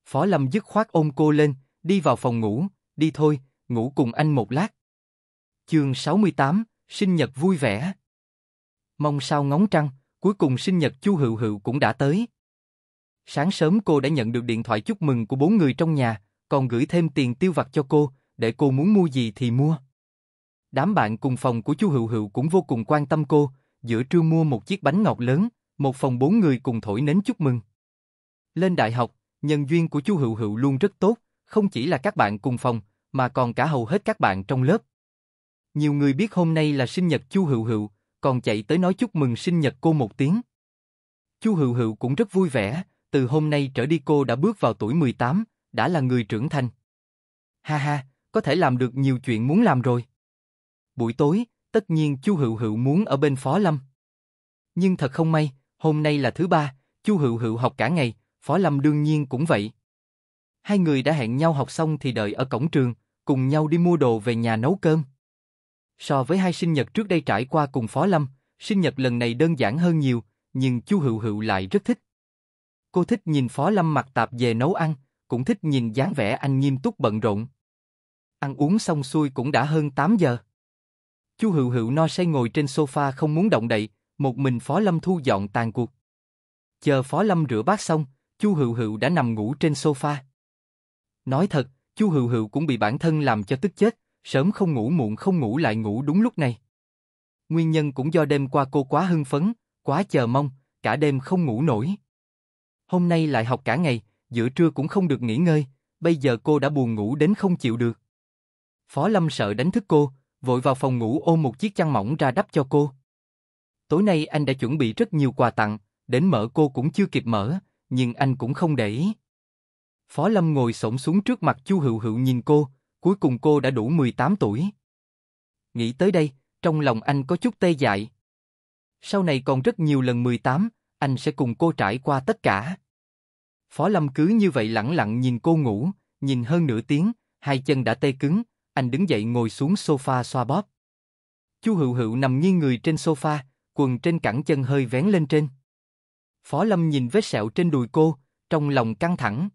Phó Lâm dứt khoát ôm cô lên, đi vào phòng ngủ, đi thôi, ngủ cùng anh một lát. Chương 68, sinh nhật vui vẻ mong sao ngóng trăng, cuối cùng sinh nhật Chu Hữu Hữu cũng đã tới. Sáng sớm cô đã nhận được điện thoại chúc mừng của bốn người trong nhà, còn gửi thêm tiền tiêu vặt cho cô, để cô muốn mua gì thì mua. Đám bạn cùng phòng của Chu Hữu Hữu cũng vô cùng quan tâm cô, giữa trưa mua một chiếc bánh ngọt lớn, một phòng bốn người cùng thổi nến chúc mừng. Lên đại học, nhân duyên của Chu Hữu Hữu luôn rất tốt, không chỉ là các bạn cùng phòng, mà còn cả hầu hết các bạn trong lớp. Nhiều người biết hôm nay là sinh nhật Chu Hữu Hữu, còn chạy tới nói chúc mừng sinh nhật cô một tiếng. Chu Hữu Hữu cũng rất vui vẻ, từ hôm nay trở đi cô đã bước vào tuổi 18, đã là người trưởng thành. Ha ha, có thể làm được nhiều chuyện muốn làm rồi. Buổi tối, tất nhiên Chu Hữu Hữu muốn ở bên Phó Lâm. Nhưng thật không may, hôm nay là thứ ba, Chu Hữu Hữu học cả ngày, Phó Lâm đương nhiên cũng vậy. Hai người đã hẹn nhau học xong thì đợi ở cổng trường, cùng nhau đi mua đồ về nhà nấu cơm. So với hai sinh nhật trước đây trải qua cùng Phó Lâm, sinh nhật lần này đơn giản hơn nhiều, nhưng Chu Hữu Hữu lại rất thích. Cô thích nhìn Phó Lâm mặc tạp về nấu ăn, cũng thích nhìn dáng vẻ anh nghiêm túc bận rộn. Ăn uống xong xuôi cũng đã hơn 8 giờ. Chu Hữu Hữu no say ngồi trên sofa không muốn động đậy, một mình Phó Lâm thu dọn tàn cuộc. Chờ Phó Lâm rửa bát xong, Chu Hữu Hữu đã nằm ngủ trên sofa. Nói thật, Chu Hữu Hữu cũng bị bản thân làm cho tức chết, sớm không ngủ muộn không ngủ lại ngủ đúng lúc này. Nguyên nhân cũng do đêm qua cô quá hưng phấn, quá chờ mong, cả đêm không ngủ nổi. Hôm nay lại học cả ngày, giữa trưa cũng không được nghỉ ngơi, bây giờ cô đã buồn ngủ đến không chịu được. Phó Lâm sợ đánh thức cô, vội vào phòng ngủ ôm một chiếc chăn mỏng ra đắp cho cô. Tối nay anh đã chuẩn bị rất nhiều quà tặng, đến mở cô cũng chưa kịp mở, nhưng anh cũng không để ý. Phó Lâm ngồi xổm xuống trước mặt Chu Hữu Hữu nhìn cô, cuối cùng cô đã đủ 18 tuổi. Nghĩ tới đây, trong lòng anh có chút tê dại. Sau này còn rất nhiều lần 18, anh sẽ cùng cô trải qua tất cả. Phó Lâm cứ như vậy lặng lặng nhìn cô ngủ, nhìn hơn nửa tiếng, hai chân đã tê cứng, anh đứng dậy ngồi xuống sofa xoa bóp. Chu Hữu Hữu nằm nghiêng người trên sofa, quần trên cẳng chân hơi vén lên trên. Phó Lâm nhìn vết sẹo trên đùi cô, trong lòng căng thẳng.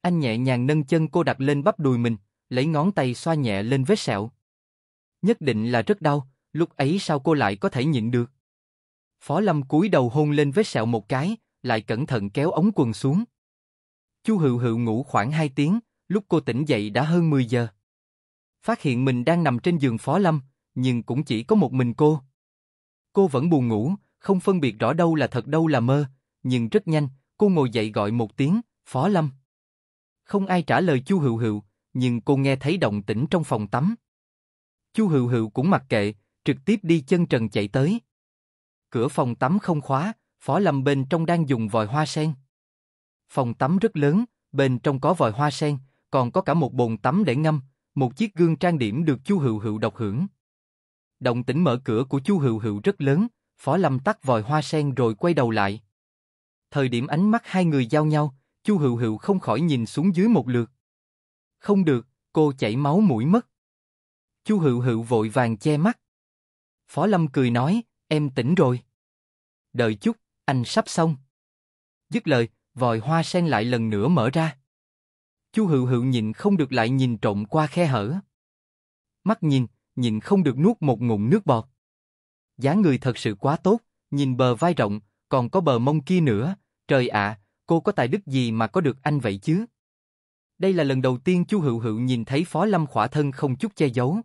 Anh nhẹ nhàng nâng chân cô đặt lên bắp đùi mình, lấy ngón tay xoa nhẹ lên vết sẹo. Nhất định là rất đau, lúc ấy sao cô lại có thể nhịn được? Phó Lâm cúi đầu hôn lên vết sẹo một cái, lại cẩn thận kéo ống quần xuống. Chu Hữu Hữu ngủ khoảng 2 tiếng, lúc cô tỉnh dậy đã hơn 10 giờ. Phát hiện mình đang nằm trên giường Phó Lâm, nhưng cũng chỉ có một mình cô. Cô vẫn buồn ngủ, không phân biệt rõ đâu là thật đâu là mơ, nhưng rất nhanh, cô ngồi dậy gọi một tiếng, Phó Lâm. Không ai trả lời Chu Hữu Hữu, nhưng cô nghe thấy động tĩnh trong phòng tắm. Chu Hữu Hữu cũng mặc kệ, trực tiếp đi chân trần chạy tới. Cửa phòng tắm không khóa, Phó Lâm bên trong đang dùng vòi hoa sen. Phòng tắm rất lớn, bên trong có vòi hoa sen, còn có cả một bồn tắm để ngâm, một chiếc gương trang điểm được Chu Hữu Hữu độc hưởng. Động tĩnh mở cửa của Chu Hữu Hữu rất lớn, Phó Lâm tắt vòi hoa sen rồi quay đầu lại. Thời điểm ánh mắt hai người giao nhau, Chu Hữu Hữu không khỏi nhìn xuống dưới một lượt. Không được, cô chảy máu mũi mất. Chu Hựu Hựu vội vàng che mắt. Phó Lâm cười nói, em tỉnh rồi. Đợi chút, anh sắp xong. Dứt lời, vòi hoa sen lại lần nữa mở ra. Chu Hựu Hựu nhìn không được lại nhìn trộm qua khe hở. Mắt nhìn, nhìn không được nuốt một ngụm nước bọt. Giá người thật sự quá tốt, nhìn bờ vai rộng, còn có bờ mông kia nữa, trời ạ, cô có tài đức gì mà có được anh vậy chứ? Đây là lần đầu tiên Chu Hữu Hữu nhìn thấy Phó Lâm khỏa thân không chút che giấu.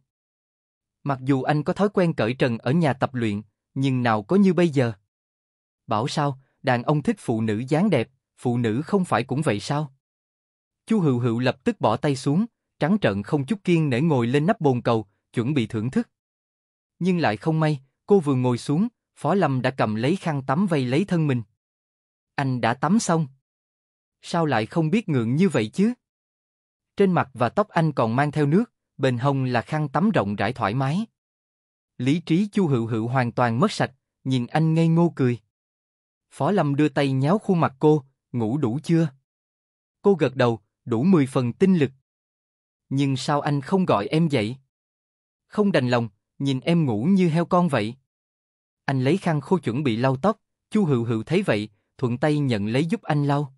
Mặc dù anh có thói quen cởi trần ở nhà tập luyện, nhưng nào có như bây giờ. Bảo sao, đàn ông thích phụ nữ dáng đẹp, phụ nữ không phải cũng vậy sao? Chu Hữu Hữu lập tức bỏ tay xuống, trắng trợn không chút kiên nể ngồi lên nắp bồn cầu, chuẩn bị thưởng thức. Nhưng lại không may, cô vừa ngồi xuống, Phó Lâm đã cầm lấy khăn tắm vây lấy thân mình. Anh đã tắm xong. Sao lại không biết ngượng như vậy chứ? Trên mặt và tóc anh còn mang theo nước, bên hông là khăn tắm rộng rãi thoải mái. Lý trí Chu Hữu Hữu hoàn toàn mất sạch, nhìn anh ngây ngô cười. Phó Lâm đưa tay nhéo khuôn mặt cô, ngủ đủ chưa? Cô gật đầu, đủ 10 phần tinh lực. Nhưng sao anh không gọi em dậy? Không đành lòng, nhìn em ngủ như heo con vậy. Anh lấy khăn khô chuẩn bị lau tóc, Chu Hữu Hữu thấy vậy, thuận tay nhận lấy giúp anh lau.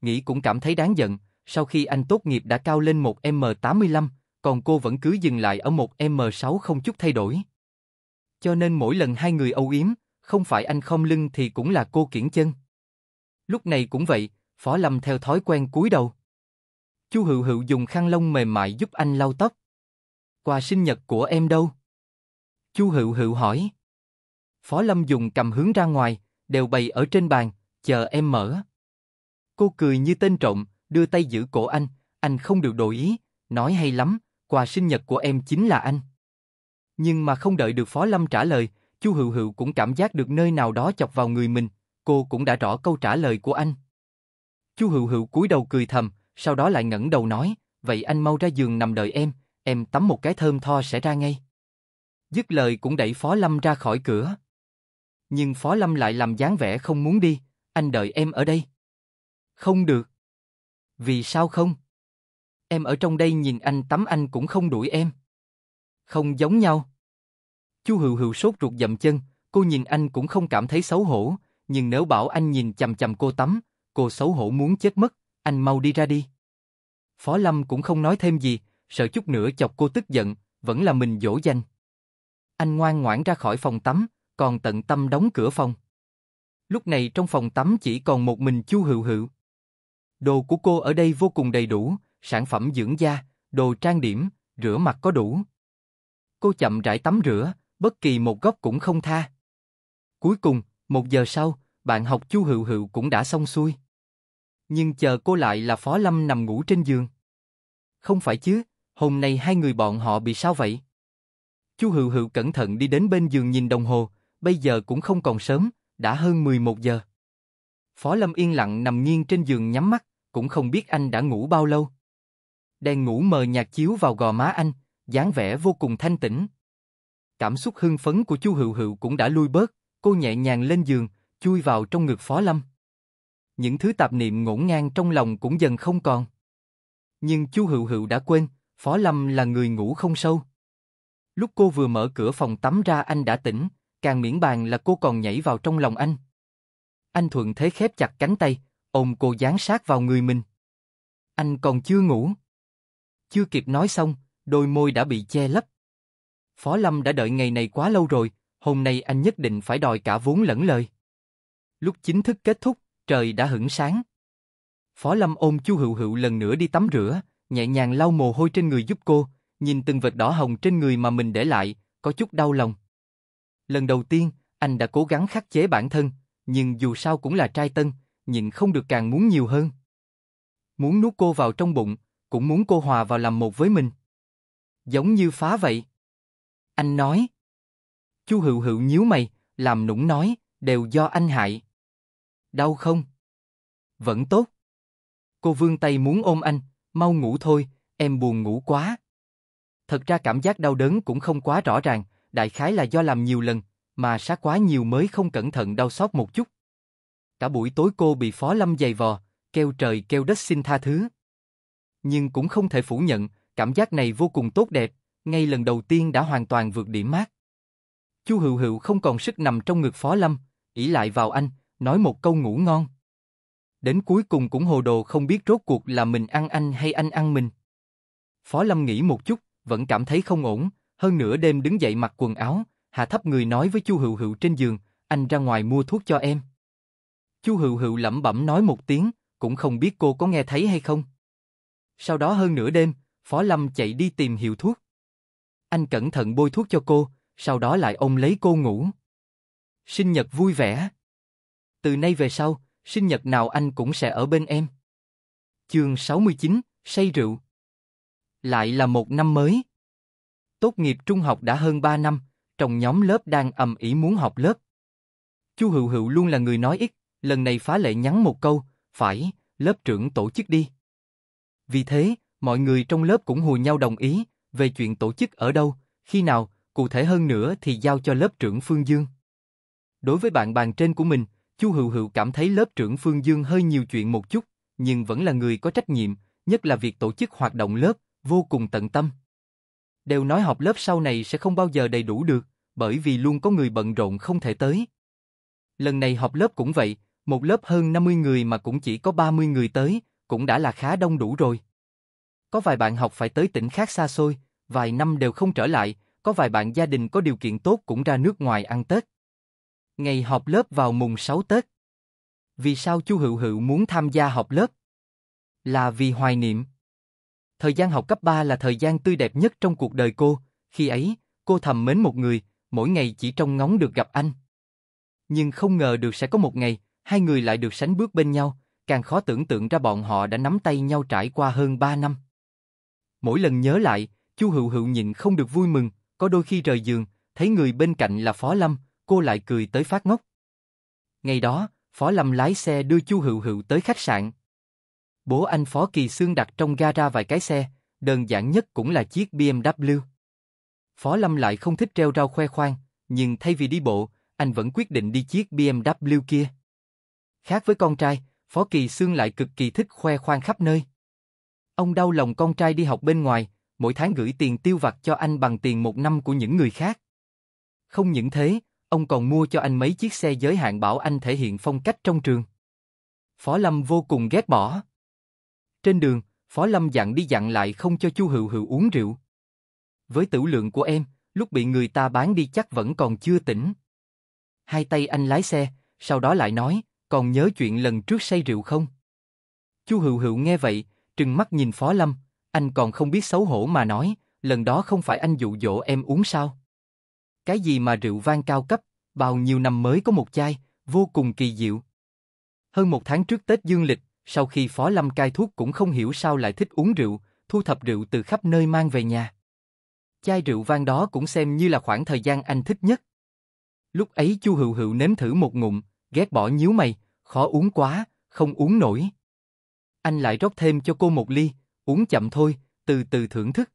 Nghĩ cũng cảm thấy đáng giận, sau khi anh tốt nghiệp đã cao lên một m 85 còn cô vẫn cứ dừng lại ở một m 6 không chút thay đổi. Cho nên mỗi lần hai người âu yếm, không phải anh không lưng thì cũng là cô kiển chân. Lúc này cũng vậy, Phó Lâm theo thói quen cúi đầu. Chu Hữu Hữu dùng khăn lông mềm mại giúp anh lau tóc. Quà sinh nhật của em đâu? Chu Hữu Hữu hỏi. Phó Lâm dùng cầm hướng ra ngoài, đều bày ở trên bàn, chờ em mở. Cô cười như tên trộm, đưa tay giữ cổ anh, anh không được đổi ý, nói hay lắm, quà sinh nhật của em chính là anh. Nhưng mà không đợi được Phó Lâm trả lời, Chu Hữu Hữu cũng cảm giác được nơi nào đó chọc vào người mình, cô cũng đã rõ câu trả lời của anh. Chu Hữu Hữu cúi đầu cười thầm, sau đó lại ngẩng đầu nói, vậy anh mau ra giường nằm đợi em, em tắm một cái thơm tho sẽ ra ngay. Dứt lời cũng đẩy Phó Lâm ra khỏi cửa. Nhưng Phó Lâm lại làm dáng vẻ không muốn đi, anh đợi em ở đây. Không được. Vì sao không? Em ở trong đây nhìn anh tắm anh cũng không đuổi em. Không giống nhau. Chu Hữu Hữu sốt ruột dậm chân, cô nhìn anh cũng không cảm thấy xấu hổ, nhưng nếu bảo anh nhìn chằm chằm cô tắm, cô xấu hổ muốn chết mất, anh mau đi ra đi. Phó Lâm cũng không nói thêm gì, sợ chút nữa chọc cô tức giận, vẫn là mình dỗ danh. Anh ngoan ngoãn ra khỏi phòng tắm, còn tận tâm đóng cửa phòng. Lúc này trong phòng tắm chỉ còn một mình Chu Hữu Hữu. Đồ của cô ở đây vô cùng đầy đủ, sản phẩm dưỡng da, đồ trang điểm, rửa mặt có đủ. Cô chậm rãi tắm rửa, bất kỳ một góc cũng không tha. Cuối cùng, một giờ sau, bạn học Chu Hữu Hữu cũng đã xong xuôi. Nhưng chờ cô lại là Phó Lâm nằm ngủ trên giường. Không phải chứ, hôm nay hai người bọn họ bị sao vậy? Chu Hữu Hữu cẩn thận đi đến bên giường nhìn đồng hồ, bây giờ cũng không còn sớm, đã hơn 11 giờ. Phó Lâm yên lặng nằm nghiêng trên giường nhắm mắt cũng không biết anh đã ngủ bao lâu. Đèn ngủ mờ nhạt chiếu vào gò má anh, dáng vẻ vô cùng thanh tĩnh. Cảm xúc hưng phấn của Chu Hữu Hữu cũng đã lui bớt, cô nhẹ nhàng lên giường, chui vào trong ngực Phó Lâm. Những thứ tạp niệm ngổn ngang trong lòng cũng dần không còn. Nhưng Chu Hữu Hữu đã quên, Phó Lâm là người ngủ không sâu. Lúc cô vừa mở cửa phòng tắm ra anh đã tỉnh, càng miễn bàn là cô còn nhảy vào trong lòng anh. Anh thuận thế khép chặt cánh tay, Ôm cô dán sát vào người mình. Anh còn chưa ngủ. Chưa kịp nói xong, đôi môi đã bị che lấp. Phó Lâm đã đợi ngày này quá lâu rồi, hôm nay anh nhất định phải đòi cả vốn lẫn lời. Lúc chính thức kết thúc, trời đã hửng sáng. Phó Lâm ôm Chu Hữu Hữu lần nữa đi tắm rửa, nhẹ nhàng lau mồ hôi trên người giúp cô, nhìn từng vệt đỏ hồng trên người mà mình để lại, có chút đau lòng. Lần đầu tiên, anh đã cố gắng khắc chế bản thân, nhưng dù sao cũng là trai tân, nhịn không được càng muốn nhiều hơn. Muốn nuốt cô vào trong bụng, cũng muốn cô hòa vào làm một với mình. Giống như phá vậy. Anh nói. Chu Hữu Hữu nhíu mày, làm nũng nói, đều do anh hại. Đau không? Vẫn tốt. Cô vương tay muốn ôm anh, mau ngủ thôi, em buồn ngủ quá. Thật ra cảm giác đau đớn cũng không quá rõ ràng, đại khái là do làm nhiều lần, mà sát quá nhiều mới không cẩn thận đau sót một chút. Cả buổi tối cô bị Phó Lâm giày vò, kêu trời kêu đất xin tha thứ. Nhưng cũng không thể phủ nhận, cảm giác này vô cùng tốt đẹp, ngay lần đầu tiên đã hoàn toàn vượt điểm mát. Chu Hữu Hữu không còn sức nằm trong ngực Phó Lâm, ỷ lại vào anh, nói một câu ngủ ngon. Đến cuối cùng cũng hồ đồ không biết rốt cuộc là mình ăn anh hay anh ăn mình. Phó Lâm nghĩ một chút, vẫn cảm thấy không ổn, hơn nửa đêm đứng dậy mặc quần áo, hạ thấp người nói với Chu Hữu Hữu trên giường, anh ra ngoài mua thuốc cho em. Chu Hữu Hữu lẩm bẩm nói một tiếng, cũng không biết cô có nghe thấy hay không. Sau đó hơn nửa đêm, Phó Lâm chạy đi tìm hiệu thuốc. Anh cẩn thận bôi thuốc cho cô, sau đó lại ôm lấy cô ngủ. Sinh nhật vui vẻ. Từ nay về sau, sinh nhật nào anh cũng sẽ ở bên em. Chương 69, say rượu. Lại là một năm mới. Tốt nghiệp trung học đã hơn 3 năm, trong nhóm lớp đang ầm ĩ muốn học lớp. Chu Hữu Hữu luôn là người nói ít, lần này phá lệ nhắn một câu, phải, lớp trưởng tổ chức đi. Vì thế, mọi người trong lớp cũng hùa nhau đồng ý, về chuyện tổ chức ở đâu, khi nào, cụ thể hơn nữa thì giao cho lớp trưởng Phương Dương. Đối với bạn bàn trên của mình, Chu Hữu Hữu cảm thấy lớp trưởng Phương Dương hơi nhiều chuyện một chút, nhưng vẫn là người có trách nhiệm, nhất là việc tổ chức hoạt động lớp, vô cùng tận tâm. Đều nói học lớp sau này sẽ không bao giờ đầy đủ được, bởi vì luôn có người bận rộn không thể tới. Lần này học lớp cũng vậy, một lớp hơn 50 người mà cũng chỉ có 30 người tới, cũng đã là khá đông đủ rồi. Có vài bạn học phải tới tỉnh khác xa xôi, vài năm đều không trở lại, có vài bạn gia đình có điều kiện tốt cũng ra nước ngoài ăn Tết. Ngày học lớp vào mùng 6 Tết. Vì sao Chu Hữu Hữu muốn tham gia học lớp? Là vì hoài niệm. Thời gian học cấp 3 là thời gian tươi đẹp nhất trong cuộc đời cô, khi ấy, cô thầm mến một người, mỗi ngày chỉ trông ngóng được gặp anh. Nhưng không ngờ được sẽ có một ngày, hai người lại được sánh bước bên nhau, càng khó tưởng tượng ra bọn họ đã nắm tay nhau trải qua hơn 3 năm. Mỗi lần nhớ lại, Chu Hữu Hữu nhịn không được vui mừng, có đôi khi rời giường, thấy người bên cạnh là Phó Lâm, cô lại cười tới phát ngốc. Ngày đó, Phó Lâm lái xe đưa Chu Hữu Hữu tới khách sạn. Bố anh Phó Kỳ Sương đặt trong gara vài cái xe, đơn giản nhất cũng là chiếc BMW. Phó Lâm lại không thích treo rau khoe khoang, nhưng thay vì đi bộ, anh vẫn quyết định đi chiếc BMW kia. Khác với con trai, Phó Kỳ Sương lại cực kỳ thích khoe khoang khắp nơi. Ông đau lòng con trai đi học bên ngoài, mỗi tháng gửi tiền tiêu vặt cho anh bằng tiền một năm của những người khác. Không những thế, ông còn mua cho anh mấy chiếc xe giới hạn bảo anh thể hiện phong cách trong trường. Phó Lâm vô cùng ghét bỏ. Trên đường, Phó Lâm dặn đi dặn lại không cho Chu Hữu Hữu uống rượu. Với tử lượng của em, lúc bị người ta bán đi chắc vẫn còn chưa tỉnh. Hai tay anh lái xe, sau đó lại nói, còn nhớ chuyện lần trước say rượu không? Chu Hữu Hữu nghe vậy, trừng mắt nhìn Phó Lâm, anh còn không biết xấu hổ mà nói, lần đó không phải anh dụ dỗ em uống sao? Cái gì mà rượu vang cao cấp, bao nhiêu năm mới có một chai, vô cùng kỳ diệu. Hơn một tháng trước Tết Dương Lịch, sau khi Phó Lâm cai thuốc cũng không hiểu sao lại thích uống rượu, thu thập rượu từ khắp nơi mang về nhà. Chai rượu vang đó cũng xem như là khoảng thời gian anh thích nhất. Lúc ấy Chu Hữu Hữu nếm thử một ngụm, ghét bỏ nhíu mày, khó uống quá, không uống nổi. Anh lại rót thêm cho cô một ly, uống chậm thôi, từ từ thưởng thức.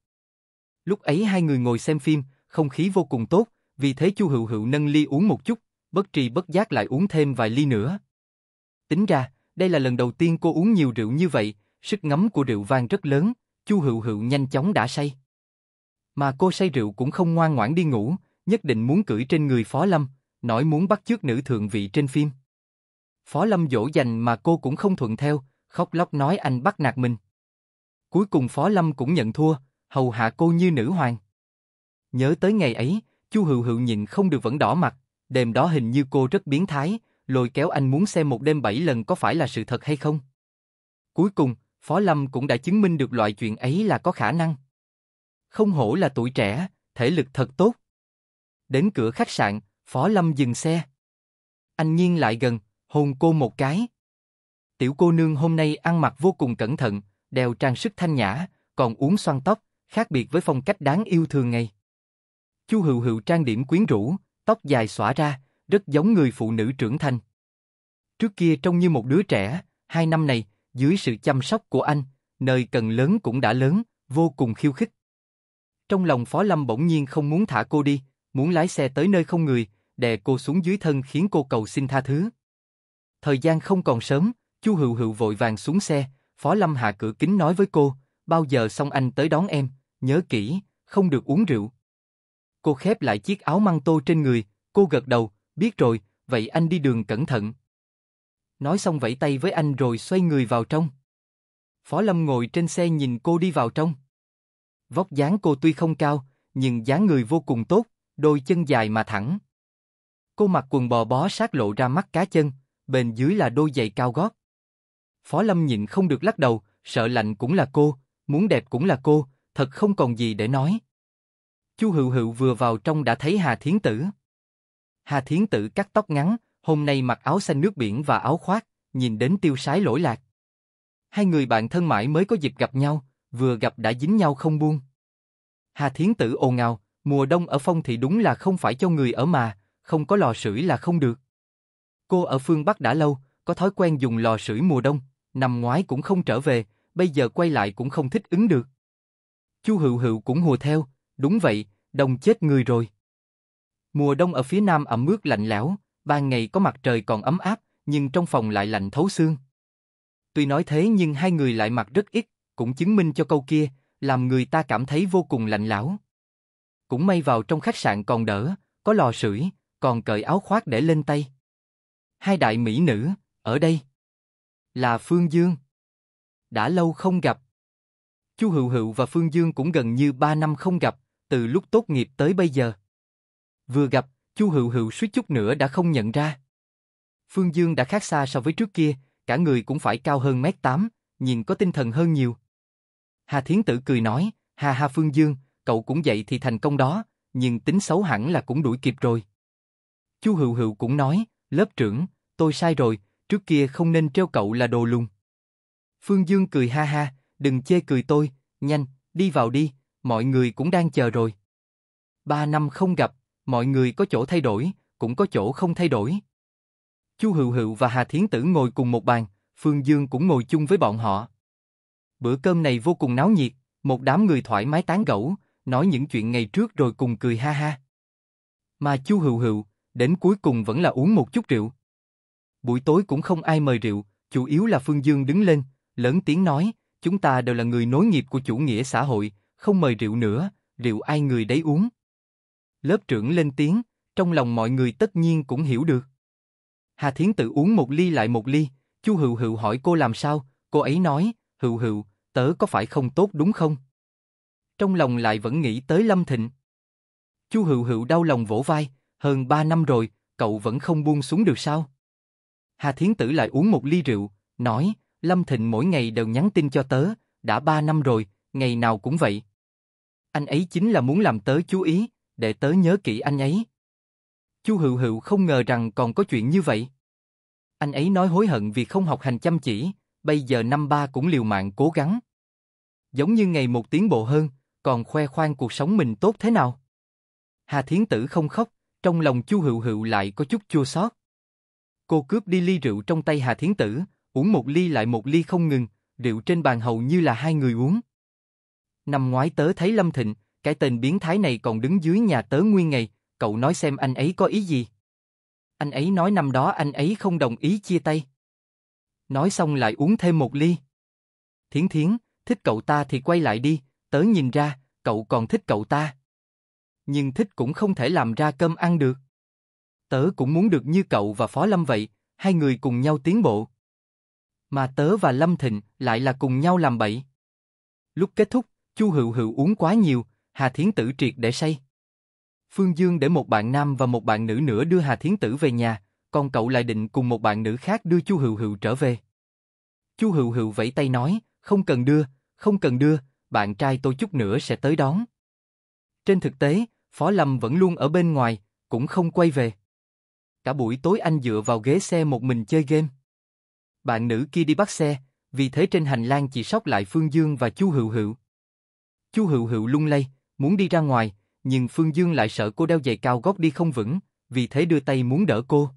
Lúc ấy hai người ngồi xem phim, không khí vô cùng tốt, vì thế Chu Hữu Hữu nâng ly uống một chút, bất trì bất giác lại uống thêm vài ly nữa. Tính ra, đây là lần đầu tiên cô uống nhiều rượu như vậy, sức ngấm của rượu vang rất lớn, Chu Hữu Hữu nhanh chóng đã say. Mà cô say rượu cũng không ngoan ngoãn đi ngủ, nhất định muốn cưỡi trên người Phó Lâm, nói muốn bắt chước nữ thượng vị trên phim. Phó Lâm dỗ dành mà cô cũng không thuận theo, khóc lóc nói anh bắt nạt mình. Cuối cùng Phó Lâm cũng nhận thua, hầu hạ cô như nữ hoàng. Nhớ tới ngày ấy, Chu Hữu Hữu nhịn không được vẫn đỏ mặt, đêm đó hình như cô rất biến thái, lôi kéo anh muốn xem một đêm bảy lần có phải là sự thật hay không. Cuối cùng, Phó Lâm cũng đã chứng minh được loại chuyện ấy là có khả năng. Không hổ là tuổi trẻ, thể lực thật tốt. Đến cửa khách sạn, Phó Lâm dừng xe. Anh Nhiên lại gần, hôn cô một cái. Tiểu cô nương hôm nay ăn mặc vô cùng cẩn thận, đeo trang sức thanh nhã, còn uống xoăn tóc, khác biệt với phong cách đáng yêu thường ngày. Chu Hữu Hữu trang điểm quyến rũ, tóc dài xõa ra, rất giống người phụ nữ trưởng thành. Trước kia trông như một đứa trẻ, hai năm này, dưới sự chăm sóc của anh, nơi cần lớn cũng đã lớn, vô cùng khiêu khích. Trong lòng Phó Lâm bỗng nhiên không muốn thả cô đi, muốn lái xe tới nơi không người, đè cô xuống dưới thân khiến cô cầu xin tha thứ. Thời gian không còn sớm, Chu Hữu Hữu vội vàng xuống xe, Phó Lâm hạ cửa kính nói với cô, bao giờ xong anh tới đón em, nhớ kỹ, không được uống rượu. Cô khép lại chiếc áo măng tô trên người, cô gật đầu, biết rồi, vậy anh đi đường cẩn thận. Nói xong vẫy tay với anh rồi xoay người vào trong. Phó Lâm ngồi trên xe nhìn cô đi vào trong. Vóc dáng cô tuy không cao, nhưng dáng người vô cùng tốt, đôi chân dài mà thẳng. Cô mặc quần bò bó sát lộ ra mắt cá chân, bên dưới là đôi giày cao gót. Phó Lâm nhịn không được lắc đầu, sợ lạnh cũng là cô, muốn đẹp cũng là cô, thật không còn gì để nói. Chu Hữu Hữu vừa vào trong đã thấy Hà Thiến Tử. Hà Thiến Tử cắt tóc ngắn, hôm nay mặc áo xanh nước biển và áo khoác, nhìn đến tiêu sái lỗi lạc. Hai người bạn thân mãi mới có dịp gặp nhau, vừa gặp đã dính nhau không buông. Hà Thiến Tử ồn ào, Mùa đông ở phong thì đúng là không phải cho người ở mà, không có lò sưởi là không được. Cô ở phương Bắc đã lâu, có thói quen dùng lò sưởi mùa đông, năm ngoái cũng không trở về, bây giờ quay lại cũng không thích ứng được. Chu Hữu Hữu cũng hùa theo, đúng vậy, đông chết người rồi. Mùa đông ở phía nam ẩm ướt lạnh lẽo, ban ngày có mặt trời còn ấm áp, nhưng trong phòng lại lạnh thấu xương. Tuy nói thế nhưng hai người lại mặc rất ít, cũng chứng minh cho câu kia, làm người ta cảm thấy vô cùng lạnh lẽo. Cũng may vào trong khách sạn còn đỡ, có lò sưởi, còn cởi áo khoác để lên tay. Hai đại mỹ nữ, ở đây. Là Phương Dương. Đã lâu không gặp. Chu Hữu Hữu và Phương Dương cũng gần như ba năm không gặp, từ lúc tốt nghiệp tới bây giờ. Vừa gặp, Chu Hữu Hữu suýt chút nữa đã không nhận ra. Phương Dương đã khác xa so với trước kia, cả người cũng phải cao hơn mét tám, nhìn có tinh thần hơn nhiều. Hà Thiến Tử cười nói, Hà Hà Phương Dương, cậu cũng vậy thì thành công đó, nhưng tính xấu hẳn là cũng đuổi kịp rồi. Chu Hữu Hữu cũng nói, lớp trưởng, tôi sai rồi, trước kia không nên treo cậu là đồ lùng. Phương Dương cười ha ha, đừng chê cười tôi, nhanh, đi vào đi, mọi người cũng đang chờ rồi. Ba năm không gặp, mọi người có chỗ thay đổi, cũng có chỗ không thay đổi. Chu Hữu Hữu và Hà Thiến Tử ngồi cùng một bàn, Phương Dương cũng ngồi chung với bọn họ. Bữa cơm này vô cùng náo nhiệt, một đám người thoải mái tán gẫu, nói những chuyện ngày trước rồi cùng cười ha ha. Mà Chu Hựu Hựu đến cuối cùng vẫn là uống một chút rượu. Buổi tối cũng không ai mời rượu, chủ yếu là Phương Dương đứng lên, lớn tiếng nói, chúng ta đều là người nối nghiệp của chủ nghĩa xã hội, không mời rượu nữa, rượu ai người đấy uống. Lớp trưởng lên tiếng, trong lòng mọi người tất nhiên cũng hiểu được. Hà Thiến tự uống một ly lại một ly, Chu Hựu Hựu hỏi cô làm sao, cô ấy nói, Hựu Hựu tớ có phải không tốt đúng không? trong lòng lại vẫn nghĩ tới Lâm Thịnh. Chu Hữu Hữu đau lòng vỗ vai, hơn ba năm rồi, cậu vẫn không buông xuống được sao? Hà Thiến Tử lại uống một ly rượu, nói, Lâm Thịnh mỗi ngày đều nhắn tin cho tớ, đã ba năm rồi, ngày nào cũng vậy. Anh ấy chính là muốn làm tớ chú ý, để tớ nhớ kỹ anh ấy. Chu Hữu Hữu không ngờ rằng còn có chuyện như vậy. Anh ấy nói hối hận vì không học hành chăm chỉ, bây giờ năm ba cũng liều mạng cố gắng. Giống như ngày một tiến bộ hơn, còn khoe khoang cuộc sống mình tốt thế nào. Hà Thiến Tử không khóc, trong lòng Chu Hựu Hựu lại có chút chua xót. Cô cướp đi ly rượu trong tay Hà Thiến Tử, uống một ly lại một ly không ngừng, rượu trên bàn hầu như là hai người uống. Năm ngoái tớ thấy Lâm Thịnh, cái tên biến thái này còn đứng dưới nhà tớ nguyên ngày, cậu nói xem anh ấy có ý gì. Anh ấy nói năm đó anh ấy không đồng ý chia tay. Nói xong lại uống thêm một ly. Thiến Thiến, thích cậu ta thì quay lại đi, tớ nhìn ra, cậu còn thích cậu ta. Nhưng thích cũng không thể làm ra cơm ăn được. Tớ cũng muốn được như cậu và Phó Lâm vậy, hai người cùng nhau tiến bộ. Mà tớ và Lâm Thịnh lại là cùng nhau làm bậy. Lúc kết thúc, Chu Hữu Hữu uống quá nhiều, Hà Thiến Tử triệt để say. Phương Dương để một bạn nam và một bạn nữ nữa đưa Hà Thiến Tử về nhà, còn cậu lại định cùng một bạn nữ khác đưa Chu Hữu Hữu trở về. Chu Hữu Hữu vẫy tay nói, không cần đưa, không cần đưa, bạn trai tôi chút nữa sẽ tới đón. Trên thực tế, Phó Lâm vẫn luôn ở bên ngoài, cũng không quay về. Cả buổi tối anh dựa vào ghế xe một mình chơi game. Bạn nữ kia đi bắt xe, vì thế trên hành lang chỉ sót lại Phương Dương và Chu Hữu Hữu. Chu Hữu Hữu lung lay, muốn đi ra ngoài, nhưng Phương Dương lại sợ cô đeo giày cao gót đi không vững, vì thế đưa tay muốn đỡ cô.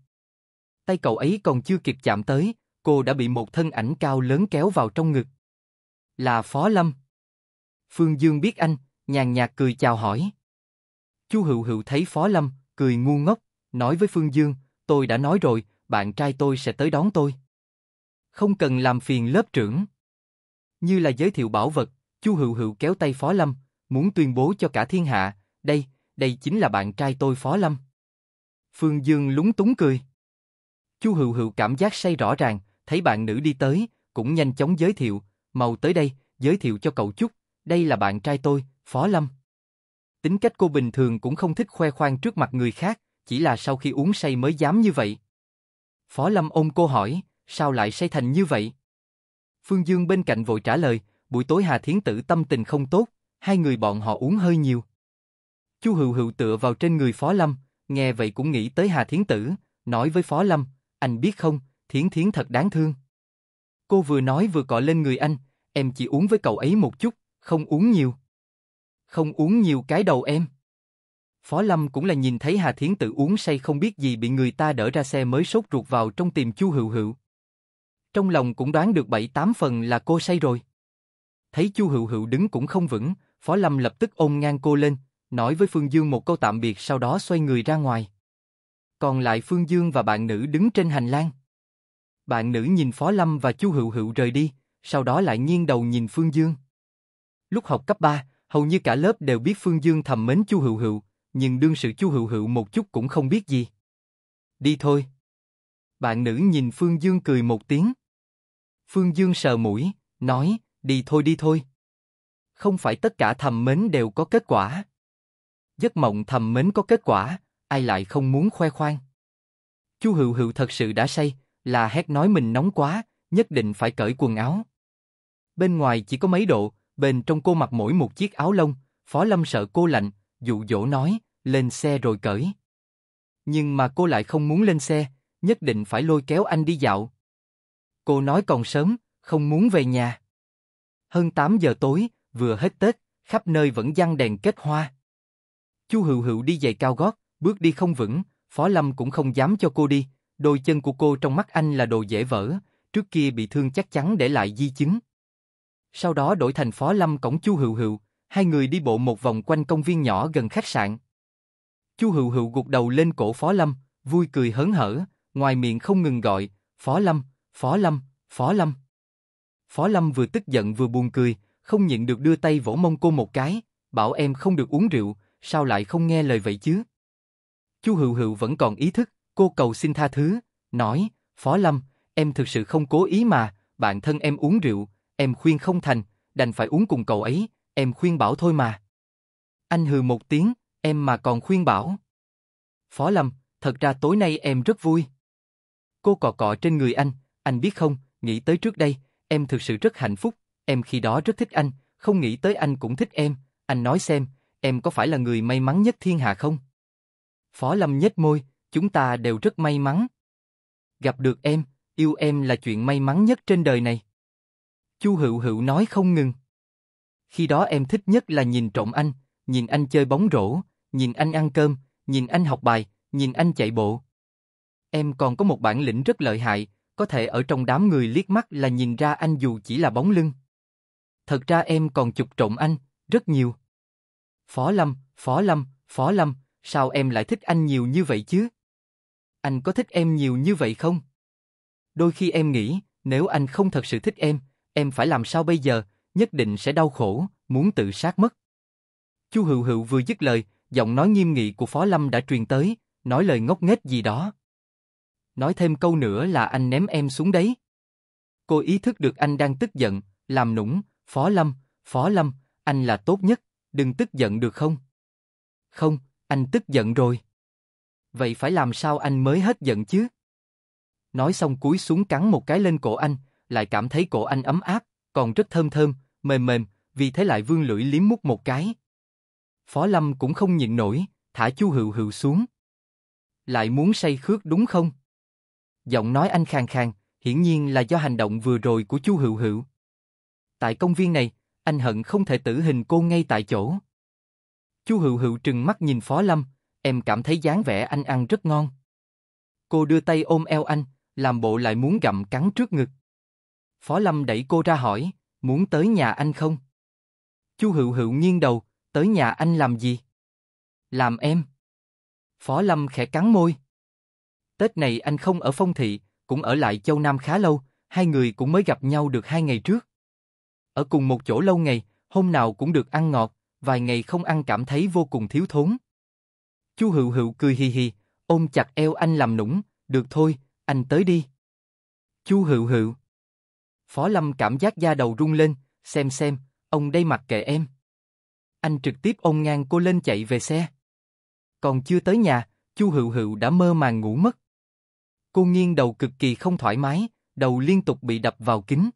Tay cậu ấy còn chưa kịp chạm tới, cô đã bị một thân ảnh cao lớn kéo vào trong ngực. Là Phó Lâm. Phương Dương biết anh, nhàn nhạt cười chào hỏi. Chu Hữu Hữu thấy Phó Lâm, cười ngu ngốc, nói với Phương Dương, tôi đã nói rồi, bạn trai tôi sẽ tới đón tôi. Không cần làm phiền lớp trưởng. Như là giới thiệu bảo vật, Chu Hữu Hữu kéo tay Phó Lâm, muốn tuyên bố cho cả thiên hạ, đây, đây chính là bạn trai tôi Phó Lâm. Phương Dương lúng túng cười. Chu Hữu Hữu cảm giác say rõ ràng, thấy bạn nữ đi tới, cũng nhanh chóng giới thiệu, "Mau tới đây, giới thiệu cho cậu chút, đây là bạn trai tôi, Phó Lâm. Tính cách cô bình thường cũng không thích khoe khoang trước mặt người khác, chỉ là sau khi uống say mới dám như vậy. Phó Lâm ôm cô hỏi, sao lại say thành như vậy? Phương Dương bên cạnh vội trả lời, buổi tối Hà Thiến Tử tâm tình không tốt, hai người bọn họ uống hơi nhiều. Chu Hữu Hữu tựa vào trên người Phó Lâm, nghe vậy cũng nghĩ tới Hà Thiến Tử, nói với Phó Lâm, anh biết không, Thiến Thiến thật đáng thương. Cô vừa nói vừa cọ lên người anh, em chỉ uống với cậu ấy một chút, không uống nhiều. Không uống nhiều cái đầu em. Phó Lâm cũng là nhìn thấy Hà Thiến tự uống say không biết gì bị người ta đỡ ra xe mới sốt ruột vào trong tìm Chu Hữu Hữu. Trong lòng cũng đoán được bảy tám phần là cô say rồi. Thấy Chu Hữu Hữu đứng cũng không vững, Phó Lâm lập tức ôm ngang cô lên, nói với Phương Dương một câu tạm biệt sau đó xoay người ra ngoài. Còn lại Phương Dương và bạn nữ đứng trên hành lang. Bạn nữ nhìn Phó Lâm và Chu Hữu Hữu rời đi, sau đó lại nghiêng đầu nhìn Phương Dương. Lúc học cấp 3, hầu như cả lớp đều biết Phương Dương thầm mến Chu Hữu Hữu, nhưng đương sự Chu Hữu Hữu một chút cũng không biết gì. Đi thôi. Bạn nữ nhìn Phương Dương cười một tiếng. Phương Dương sờ mũi, nói, đi thôi đi thôi. Không phải tất cả thầm mến đều có kết quả. Giấc mộng thầm mến có kết quả, ai lại không muốn khoe khoang. Chu Hữu Hữu thật sự đã say, là hét nói mình nóng quá, nhất định phải cởi quần áo. Bên ngoài chỉ có mấy độ, bên trong cô mặc mỗi một chiếc áo lông, Phó Lâm sợ cô lạnh, dụ dỗ nói, lên xe rồi cởi. Nhưng mà cô lại không muốn lên xe, nhất định phải lôi kéo anh đi dạo. Cô nói còn sớm, không muốn về nhà. Hơn 8 giờ tối, vừa hết Tết, khắp nơi vẫn giăng đèn kết hoa. Chu Hữu Hữu đi giày cao gót, bước đi không vững, Phó Lâm cũng không dám cho cô đi, đôi chân của cô trong mắt anh là đồ dễ vỡ, trước kia bị thương chắc chắn để lại di chứng sau đó đổi thành Phó Lâm cổng Chu Hữu Hữu, hai người đi bộ một vòng quanh công viên nhỏ gần khách sạn. Chu Hữu Hữu gục đầu lên cổ Phó Lâm, vui cười hớn hở, ngoài miệng không ngừng gọi, Phó Lâm, Phó Lâm, Phó Lâm. Phó Lâm vừa tức giận vừa buồn cười, không nhịn được đưa tay vỗ mông cô một cái, bảo em không được uống rượu, sao lại không nghe lời vậy chứ? Chu Hữu Hữu vẫn còn ý thức, cô cầu xin tha thứ, nói, Phó Lâm, em thực sự không cố ý mà, bạn thân em uống rượu, em khuyên không thành, đành phải uống cùng cậu ấy, em khuyên bảo thôi mà. Anh hừ một tiếng, em mà còn khuyên bảo. Phó Lâm, thật ra tối nay em rất vui. Cô cọ cọ trên người anh, anh biết không, nghĩ tới trước đây, em thực sự rất hạnh phúc, em khi đó rất thích anh, không nghĩ tới anh cũng thích em, anh nói xem, em có phải là người may mắn nhất thiên hạ không? Phó Lâm nhếch môi, chúng ta đều rất may mắn. Gặp được em, yêu em là chuyện may mắn nhất trên đời này. Chu Hữu Hữu nói không ngừng. Khi đó em thích nhất là nhìn trộm anh, nhìn anh chơi bóng rổ, nhìn anh ăn cơm, nhìn anh học bài, nhìn anh chạy bộ. Em còn có một bản lĩnh rất lợi hại, có thể ở trong đám người liếc mắt là nhìn ra anh dù chỉ là bóng lưng. Thật ra em còn chụp trộm anh, rất nhiều. Phó Lâm, Phó Lâm, Phó Lâm, sao em lại thích anh nhiều như vậy chứ? Anh có thích em nhiều như vậy không? Đôi khi em nghĩ, nếu anh không thật sự thích em, em phải làm sao bây giờ, nhất định sẽ đau khổ, muốn tự sát mất. Chu Hữu Hữu vừa dứt lời, giọng nói nghiêm nghị của Phó Lâm đã truyền tới, nói lời ngốc nghếch gì đó. Nói thêm câu nữa là anh ném em xuống đấy. Cô ý thức được anh đang tức giận, làm nũng, Phó Lâm, Phó Lâm, anh là tốt nhất, đừng tức giận được không? Không, anh tức giận rồi. Vậy phải làm sao anh mới hết giận chứ? Nói xong cúi xuống cắn một cái lên cổ anh, lại cảm thấy cổ anh ấm áp, còn rất thơm thơm, mềm mềm, vì thế lại vương lưỡi liếm mút một cái. Phó Lâm cũng không nhịn nổi, thả Chu Hữu Hữu xuống. Lại muốn say khước đúng không? Giọng nói anh khàn khàn, hiển nhiên là do hành động vừa rồi của Chu Hữu Hữu. Tại công viên này, anh hận không thể tử hình cô ngay tại chỗ. Chu Hữu Hữu trừng mắt nhìn Phó Lâm, em cảm thấy dáng vẻ anh ăn rất ngon. Cô đưa tay ôm eo anh, làm bộ lại muốn gặm cắn trước ngực. Phó Lâm đẩy cô ra hỏi, muốn tới nhà anh không? Chu Hữu Hữu nghiêng đầu, tới nhà anh làm gì? Làm em. Phó Lâm khẽ cắn môi. Tết này anh không ở phong thị, cũng ở lại châu Nam khá lâu, hai người cũng mới gặp nhau được hai ngày trước. Ở cùng một chỗ lâu ngày, hôm nào cũng được ăn ngọt, vài ngày không ăn cảm thấy vô cùng thiếu thốn. Chu Hữu Hữu cười hì hì, ôm chặt eo anh làm nũng, được thôi, anh tới đi. Chu Hữu Hữu Phó Lâm cảm giác da đầu rung lên, xem xem, ông đây mặc kệ em. Anh trực tiếp ôm ngang cô lên chạy về xe. Còn chưa tới nhà, Chu Hữu Hữu đã mơ màng ngủ mất. Cô nghiêng đầu cực kỳ không thoải mái, đầu liên tục bị đập vào kính.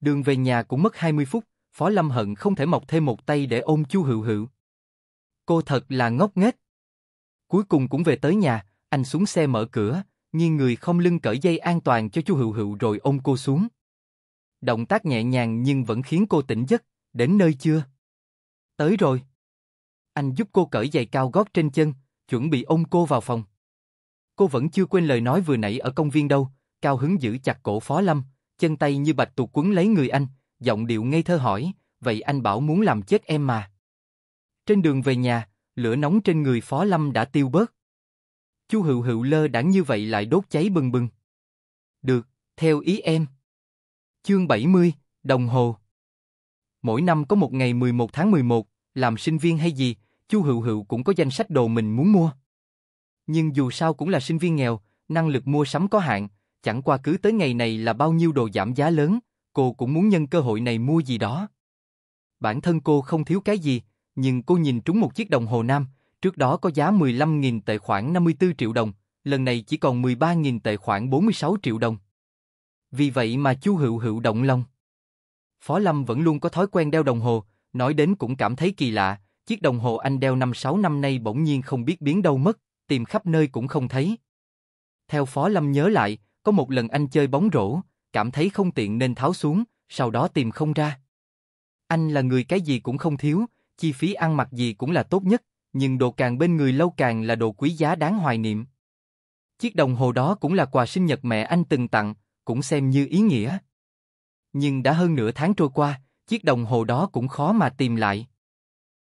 Đường về nhà cũng mất 20 phút, Phó Lâm Hận không thể mọc thêm một tay để ôm Chu Hữu Hữu. Cô thật là ngốc nghếch. Cuối cùng cũng về tới nhà, anh xuống xe mở cửa, nghiêng người không lưng cởi dây an toàn cho Chu Hữu Hữu rồi ôm cô xuống động tác nhẹ nhàng nhưng vẫn khiến cô tỉnh giấc, đến nơi chưa? Tới rồi. Anh giúp cô cởi giày cao gót trên chân, chuẩn bị ôm cô vào phòng. Cô vẫn chưa quên lời nói vừa nãy ở công viên đâu, cao hứng giữ chặt cổ Phó Lâm, chân tay như bạch tuộc quấn lấy người anh, giọng điệu ngây thơ hỏi, vậy anh bảo muốn làm chết em mà. Trên đường về nhà, lửa nóng trên người Phó Lâm đã tiêu bớt. Chu Hữu Hữu lơ đãng như vậy lại đốt cháy bừng bừng. Được, theo ý em. Chương 70, Đồng Hồ Mỗi năm có một ngày 11 tháng 11, làm sinh viên hay gì, Chu Hữu Hữu cũng có danh sách đồ mình muốn mua. Nhưng dù sao cũng là sinh viên nghèo, năng lực mua sắm có hạn, chẳng qua cứ tới ngày này là bao nhiêu đồ giảm giá lớn, cô cũng muốn nhân cơ hội này mua gì đó. Bản thân cô không thiếu cái gì, nhưng cô nhìn trúng một chiếc đồng hồ nam, trước đó có giá 15.000 tệ khoảng 54 triệu đồng, lần này chỉ còn 13.000 tệ khoảng 46 triệu đồng vì vậy mà Chu Hữu Hữu động lòng. Phó Lâm vẫn luôn có thói quen đeo đồng hồ, nói đến cũng cảm thấy kỳ lạ, chiếc đồng hồ anh đeo năm sáu năm nay bỗng nhiên không biết biến đâu mất, tìm khắp nơi cũng không thấy. Theo Phó Lâm nhớ lại, có một lần anh chơi bóng rổ, cảm thấy không tiện nên tháo xuống, sau đó tìm không ra. Anh là người cái gì cũng không thiếu, chi phí ăn mặc gì cũng là tốt nhất, nhưng đồ càng bên người lâu càng là đồ quý giá đáng hoài niệm. Chiếc đồng hồ đó cũng là quà sinh nhật mẹ anh từng tặng, cũng xem như ý nghĩa. Nhưng đã hơn nửa tháng trôi qua, chiếc đồng hồ đó cũng khó mà tìm lại.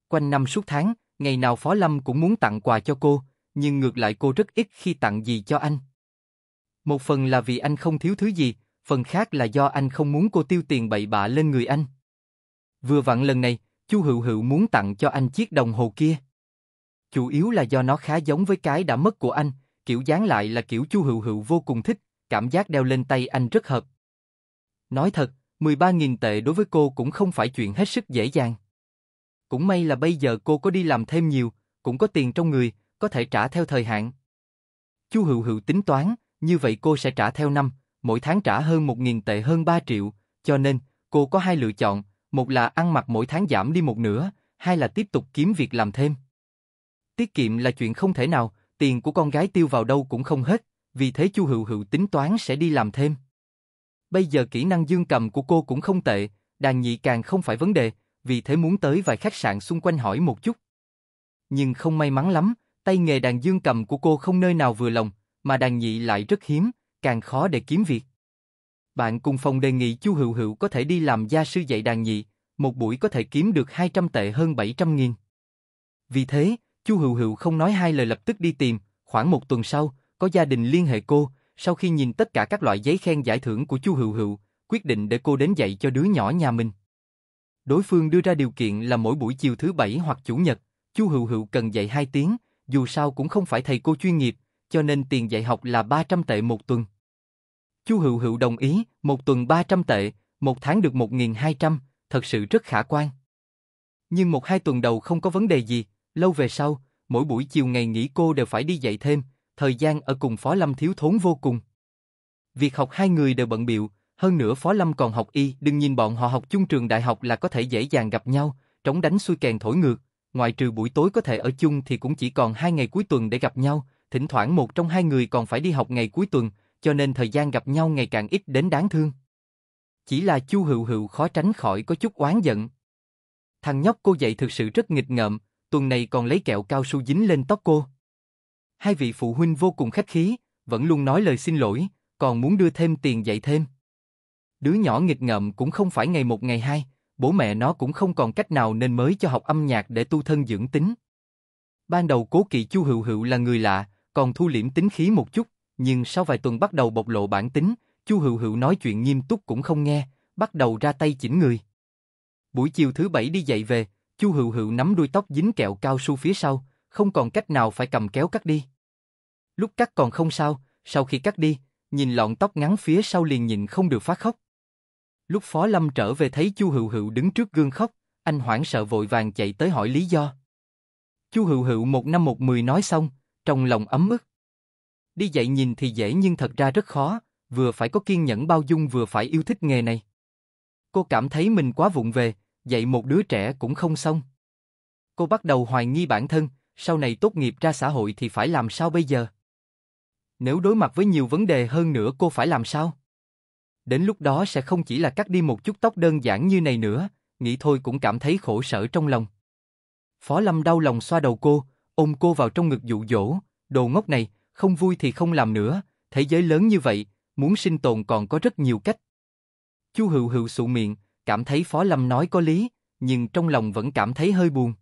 Quanh năm suốt tháng, ngày nào Phó Lâm cũng muốn tặng quà cho cô, nhưng ngược lại cô rất ít khi tặng gì cho anh. Một phần là vì anh không thiếu thứ gì, phần khác là do anh không muốn cô tiêu tiền bậy bạ lên người anh. Vừa vặn lần này, Chu Hữu Hữu muốn tặng cho anh chiếc đồng hồ kia. Chủ yếu là do nó khá giống với cái đã mất của anh, kiểu dáng lại là kiểu Chu Hữu Hữu vô cùng thích, cảm giác đeo lên tay anh rất hợp. Nói thật, 13.000 tệ đối với cô cũng không phải chuyện hết sức dễ dàng. Cũng may là bây giờ cô có đi làm thêm nhiều, cũng có tiền trong người, có thể trả theo thời hạn. Chu Hữu Hữu tính toán, như vậy cô sẽ trả theo năm, mỗi tháng trả hơn 1.000 tệ hơn 3 triệu, cho nên cô có hai lựa chọn, một là ăn mặc mỗi tháng giảm đi một nửa, hai là tiếp tục kiếm việc làm thêm. Tiết kiệm là chuyện không thể nào, tiền của con gái tiêu vào đâu cũng không hết, vì thế Chu Hữu Hữu tính toán sẽ đi làm thêm. Bây giờ kỹ năng dương cầm của cô cũng không tệ, đàn nhị càng không phải vấn đề, vì thế muốn tới vài khách sạn xung quanh hỏi một chút. Nhưng không may mắn lắm, tay nghề đàn dương cầm của cô không nơi nào vừa lòng, mà đàn nhị lại rất hiếm, càng khó để kiếm việc. Bạn cùng phòng đề nghị Chu Hữu Hữu có thể đi làm gia sư dạy đàn nhị, một buổi có thể kiếm được 200 tệ hơn 700 nghìn. Vì thế, Chu Hữu Hữu không nói hai lời lập tức đi tìm, khoảng một tuần sau, có gia đình liên hệ cô, sau khi nhìn tất cả các loại giấy khen giải thưởng của Chu Hữu Hữu, quyết định để cô đến dạy cho đứa nhỏ nhà mình. Đối phương đưa ra điều kiện là mỗi buổi chiều thứ bảy hoặc chủ nhật, Chu Hữu Hữu cần dạy 2 tiếng, dù sao cũng không phải thầy cô chuyên nghiệp, cho nên tiền dạy học là 300 tệ một tuần. Chu Hữu Hữu đồng ý, một tuần 300 tệ, một tháng được 1.200, thật sự rất khả quan. Nhưng một hai tuần đầu không có vấn đề gì, lâu về sau, mỗi buổi chiều ngày nghỉ cô đều phải đi dạy thêm, thời gian ở cùng Phó Lâm thiếu thốn vô cùng. Việc học hai người đều bận biệu, hơn nữa Phó Lâm còn học y, đừng nhìn bọn họ học chung trường đại học là có thể dễ dàng gặp nhau, trống đánh xuôi kèn thổi ngược, ngoài trừ buổi tối có thể ở chung thì cũng chỉ còn hai ngày cuối tuần để gặp nhau, thỉnh thoảng một trong hai người còn phải đi học ngày cuối tuần, cho nên thời gian gặp nhau ngày càng ít đến đáng thương. Chỉ là Chu Hữu Hữu khó tránh khỏi có chút oán giận. Thằng nhóc cô dạy thực sự rất nghịch ngợm, tuần này còn lấy kẹo cao su dính lên tóc cô hai vị phụ huynh vô cùng khách khí, vẫn luôn nói lời xin lỗi, còn muốn đưa thêm tiền dạy thêm. Đứa nhỏ nghịch ngợm cũng không phải ngày một ngày hai, bố mẹ nó cũng không còn cách nào nên mới cho học âm nhạc để tu thân dưỡng tính. Ban đầu cố kỵ chu hữu hữu là người lạ, còn thu liễm tính khí một chút, nhưng sau vài tuần bắt đầu bộc lộ bản tính, chu hữu hữu nói chuyện nghiêm túc cũng không nghe, bắt đầu ra tay chỉnh người. Buổi chiều thứ bảy đi dạy về, chu hữu hữu nắm đuôi tóc dính kẹo cao su phía sau, không còn cách nào phải cầm kéo cắt đi. Lúc cắt còn không sao, sau khi cắt đi, nhìn lọn tóc ngắn phía sau liền nhìn không được phát khóc. Lúc Phó Lâm trở về thấy Chu Hữu Hữu đứng trước gương khóc, anh hoảng sợ vội vàng chạy tới hỏi lý do. Chu Hữu Hữu một năm một mười nói xong, trong lòng ấm ức. Đi dạy nhìn thì dễ nhưng thật ra rất khó, vừa phải có kiên nhẫn bao dung vừa phải yêu thích nghề này. Cô cảm thấy mình quá vụng về, dạy một đứa trẻ cũng không xong. Cô bắt đầu hoài nghi bản thân, sau này tốt nghiệp ra xã hội thì phải làm sao bây giờ? Nếu đối mặt với nhiều vấn đề hơn nữa cô phải làm sao? Đến lúc đó sẽ không chỉ là cắt đi một chút tóc đơn giản như này nữa, nghĩ thôi cũng cảm thấy khổ sở trong lòng. Phó Lâm đau lòng xoa đầu cô, ôm cô vào trong ngực dụ dỗ, đồ ngốc này, không vui thì không làm nữa, thế giới lớn như vậy, muốn sinh tồn còn có rất nhiều cách. Chu Hữu Hữu sụ miệng, cảm thấy Phó Lâm nói có lý, nhưng trong lòng vẫn cảm thấy hơi buồn.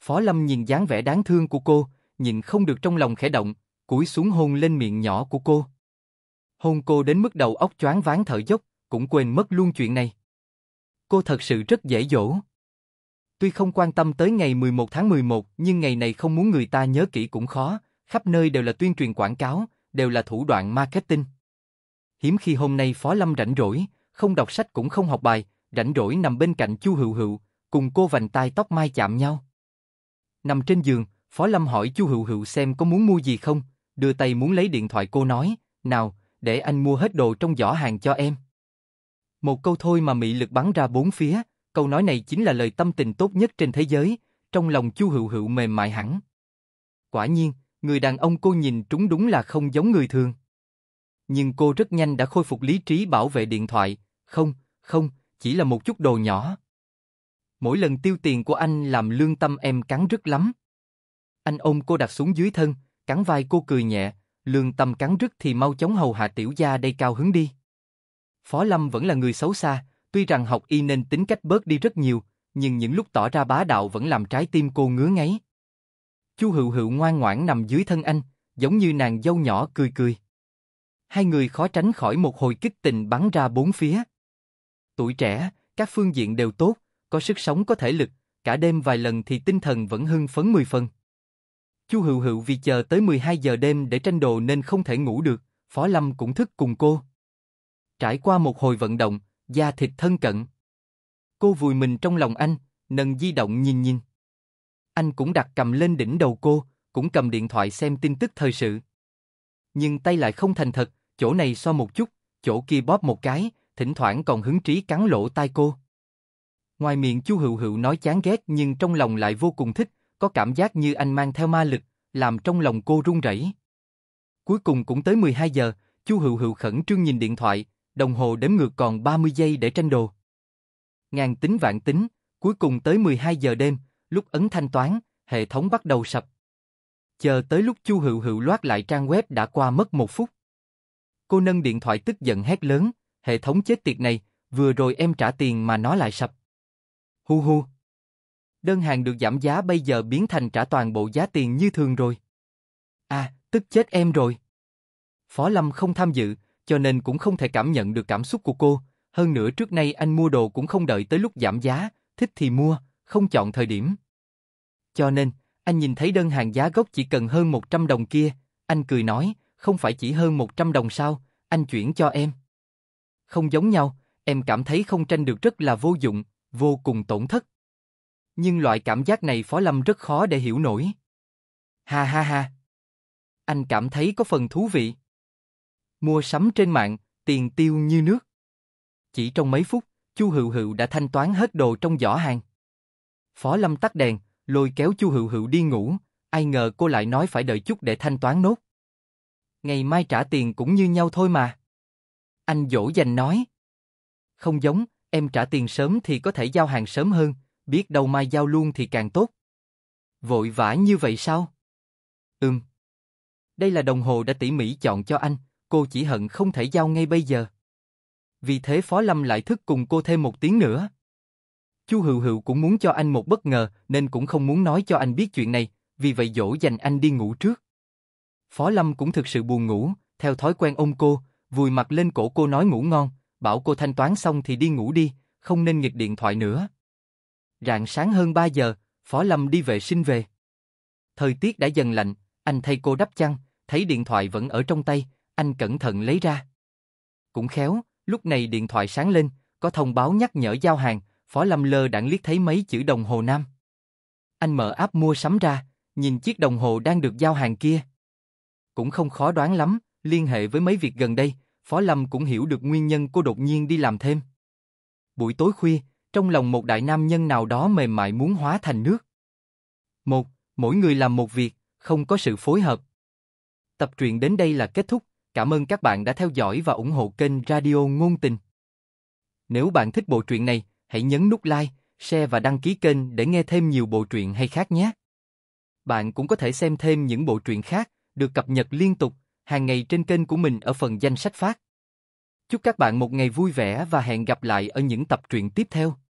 Phó Lâm nhìn dáng vẻ đáng thương của cô, nhìn không được trong lòng khẽ động, cúi xuống hôn lên miệng nhỏ của cô. Hôn cô đến mức đầu óc choáng váng thở dốc, cũng quên mất luôn chuyện này. Cô thật sự rất dễ dỗ. Tuy không quan tâm tới ngày 11 tháng 11, nhưng ngày này không muốn người ta nhớ kỹ cũng khó, khắp nơi đều là tuyên truyền quảng cáo, đều là thủ đoạn marketing. Hiếm khi hôm nay Phó Lâm rảnh rỗi, không đọc sách cũng không học bài, rảnh rỗi nằm bên cạnh Chu Hữu Hữu, cùng cô vành tai tóc mai chạm nhau. Nằm trên giường, Phó Lâm hỏi Chu Hữu Hữu xem có muốn mua gì không, đưa tay muốn lấy điện thoại cô nói, nào, để anh mua hết đồ trong giỏ hàng cho em. Một câu thôi mà mị lực bắn ra bốn phía, câu nói này chính là lời tâm tình tốt nhất trên thế giới, trong lòng Chu Hữu Hữu mềm mại hẳn. Quả nhiên, người đàn ông cô nhìn trúng đúng là không giống người thường. Nhưng cô rất nhanh đã khôi phục lý trí bảo vệ điện thoại, không, không, chỉ là một chút đồ nhỏ. Mỗi lần tiêu tiền của anh làm lương tâm em cắn rứt lắm. Anh ôm cô đặt xuống dưới thân, cắn vai cô cười nhẹ, lương tâm cắn rứt thì mau chóng hầu hạ tiểu gia đây cao hứng đi. Phó Lâm vẫn là người xấu xa, tuy rằng học y nên tính cách bớt đi rất nhiều, nhưng những lúc tỏ ra bá đạo vẫn làm trái tim cô ngứa ngáy. Chu Hữu Hữu ngoan ngoãn nằm dưới thân anh, giống như nàng dâu nhỏ cười cười. Hai người khó tránh khỏi một hồi kích tình bắn ra bốn phía. Tuổi trẻ, các phương diện đều tốt, có sức sống có thể lực, cả đêm vài lần thì tinh thần vẫn hưng phấn mười phần. Chu Hữu Hữu vì chờ tới 12 giờ đêm để tranh đồ nên không thể ngủ được, Phó Lâm cũng thức cùng cô. Trải qua một hồi vận động, da thịt thân cận. Cô vùi mình trong lòng anh, nâng di động nhìn nhìn. Anh cũng đặt cầm lên đỉnh đầu cô, cũng cầm điện thoại xem tin tức thời sự. Nhưng tay lại không thành thật, chỗ này so một chút, chỗ kia bóp một cái, thỉnh thoảng còn hứng trí cắn lỗ tai cô. Ngoài miệng Chu Hữu Hữu nói chán ghét nhưng trong lòng lại vô cùng thích, có cảm giác như anh mang theo ma lực, làm trong lòng cô rung rẩy. Cuối cùng cũng tới 12 giờ, Chu Hữu Hữu khẩn trương nhìn điện thoại, đồng hồ đếm ngược còn 30 giây để tranh đồ. Ngàn tính vạn tính, cuối cùng tới 12 giờ đêm, lúc ấn thanh toán, hệ thống bắt đầu sập. Chờ tới lúc Chu Hữu Hữu loát lại trang web đã qua mất một phút. Cô nâng điện thoại tức giận hét lớn, hệ thống chết tiệt này, vừa rồi em trả tiền mà nó lại sập. Hu hu. Đơn hàng được giảm giá bây giờ biến thành trả toàn bộ giá tiền như thường rồi. À, tức chết em rồi. Phó Lâm không tham dự, cho nên cũng không thể cảm nhận được cảm xúc của cô. Hơn nữa trước nay anh mua đồ cũng không đợi tới lúc giảm giá, thích thì mua, không chọn thời điểm. Cho nên, anh nhìn thấy đơn hàng giá gốc chỉ cần hơn 100 đồng kia, anh cười nói, không phải chỉ hơn 100 đồng sao, anh chuyển cho em. Không giống nhau, em cảm thấy không tranh được rất là vô dụng, vô cùng tổn thất. Nhưng loại cảm giác này Phó Lâm rất khó để hiểu nổi. Ha ha ha. Anh cảm thấy có phần thú vị. Mua sắm trên mạng, tiền tiêu như nước. Chỉ trong mấy phút, Chu Hữu Hữu đã thanh toán hết đồ trong giỏ hàng. Phó Lâm tắt đèn, lôi kéo Chu Hữu Hữu đi ngủ, ai ngờ cô lại nói phải đợi chút để thanh toán nốt. Ngày mai trả tiền cũng như nhau thôi mà. Anh dỗ dành nói. Không giống, Em trả tiền sớm thì có thể giao hàng sớm hơn, biết đâu mai giao luôn thì càng tốt. Vội vã như vậy sao? Ừm. Đây là đồng hồ đã tỉ mỉ chọn cho anh, cô chỉ hận không thể giao ngay bây giờ. Vì thế Phó Lâm lại thức cùng cô thêm một tiếng nữa. Chu Hữu Hữu cũng muốn cho anh một bất ngờ nên cũng không muốn nói cho anh biết chuyện này, vì vậy dỗ dành anh đi ngủ trước. Phó Lâm cũng thực sự buồn ngủ, theo thói quen ôm cô, vùi mặt lên cổ cô nói ngủ ngon, bảo cô thanh toán xong thì đi ngủ đi, không nên nghịch điện thoại nữa. Rạng sáng hơn 3 giờ, Phó Lâm đi vệ sinh về. Thời tiết đã dần lạnh, anh thay cô đắp chăn, thấy điện thoại vẫn ở trong tay, anh cẩn thận lấy ra. Cũng khéo, lúc này điện thoại sáng lên, có thông báo nhắc nhở giao hàng, Phó Lâm lơ đãng liếc thấy mấy chữ đồng hồ nam. Anh mở app mua sắm ra, nhìn chiếc đồng hồ đang được giao hàng kia. Cũng không khó đoán lắm, liên hệ với mấy việc gần đây, Phó Lâm cũng hiểu được nguyên nhân cô đột nhiên đi làm thêm. Buổi tối khuya, trong lòng một đại nam nhân nào đó mềm mại muốn hóa thành nước. Một, mỗi người làm một việc, không có sự phối hợp. Tập truyện đến đây là kết thúc, cảm ơn các bạn đã theo dõi và ủng hộ kênh Radio Ngôn Tình. Nếu bạn thích bộ truyện này, hãy nhấn nút like, share và đăng ký kênh để nghe thêm nhiều bộ truyện hay khác nhé. Bạn cũng có thể xem thêm những bộ truyện khác, được cập nhật liên tục hàng ngày trên kênh của mình ở phần danh sách phát. Chúc các bạn một ngày vui vẻ và hẹn gặp lại ở những tập truyện tiếp theo.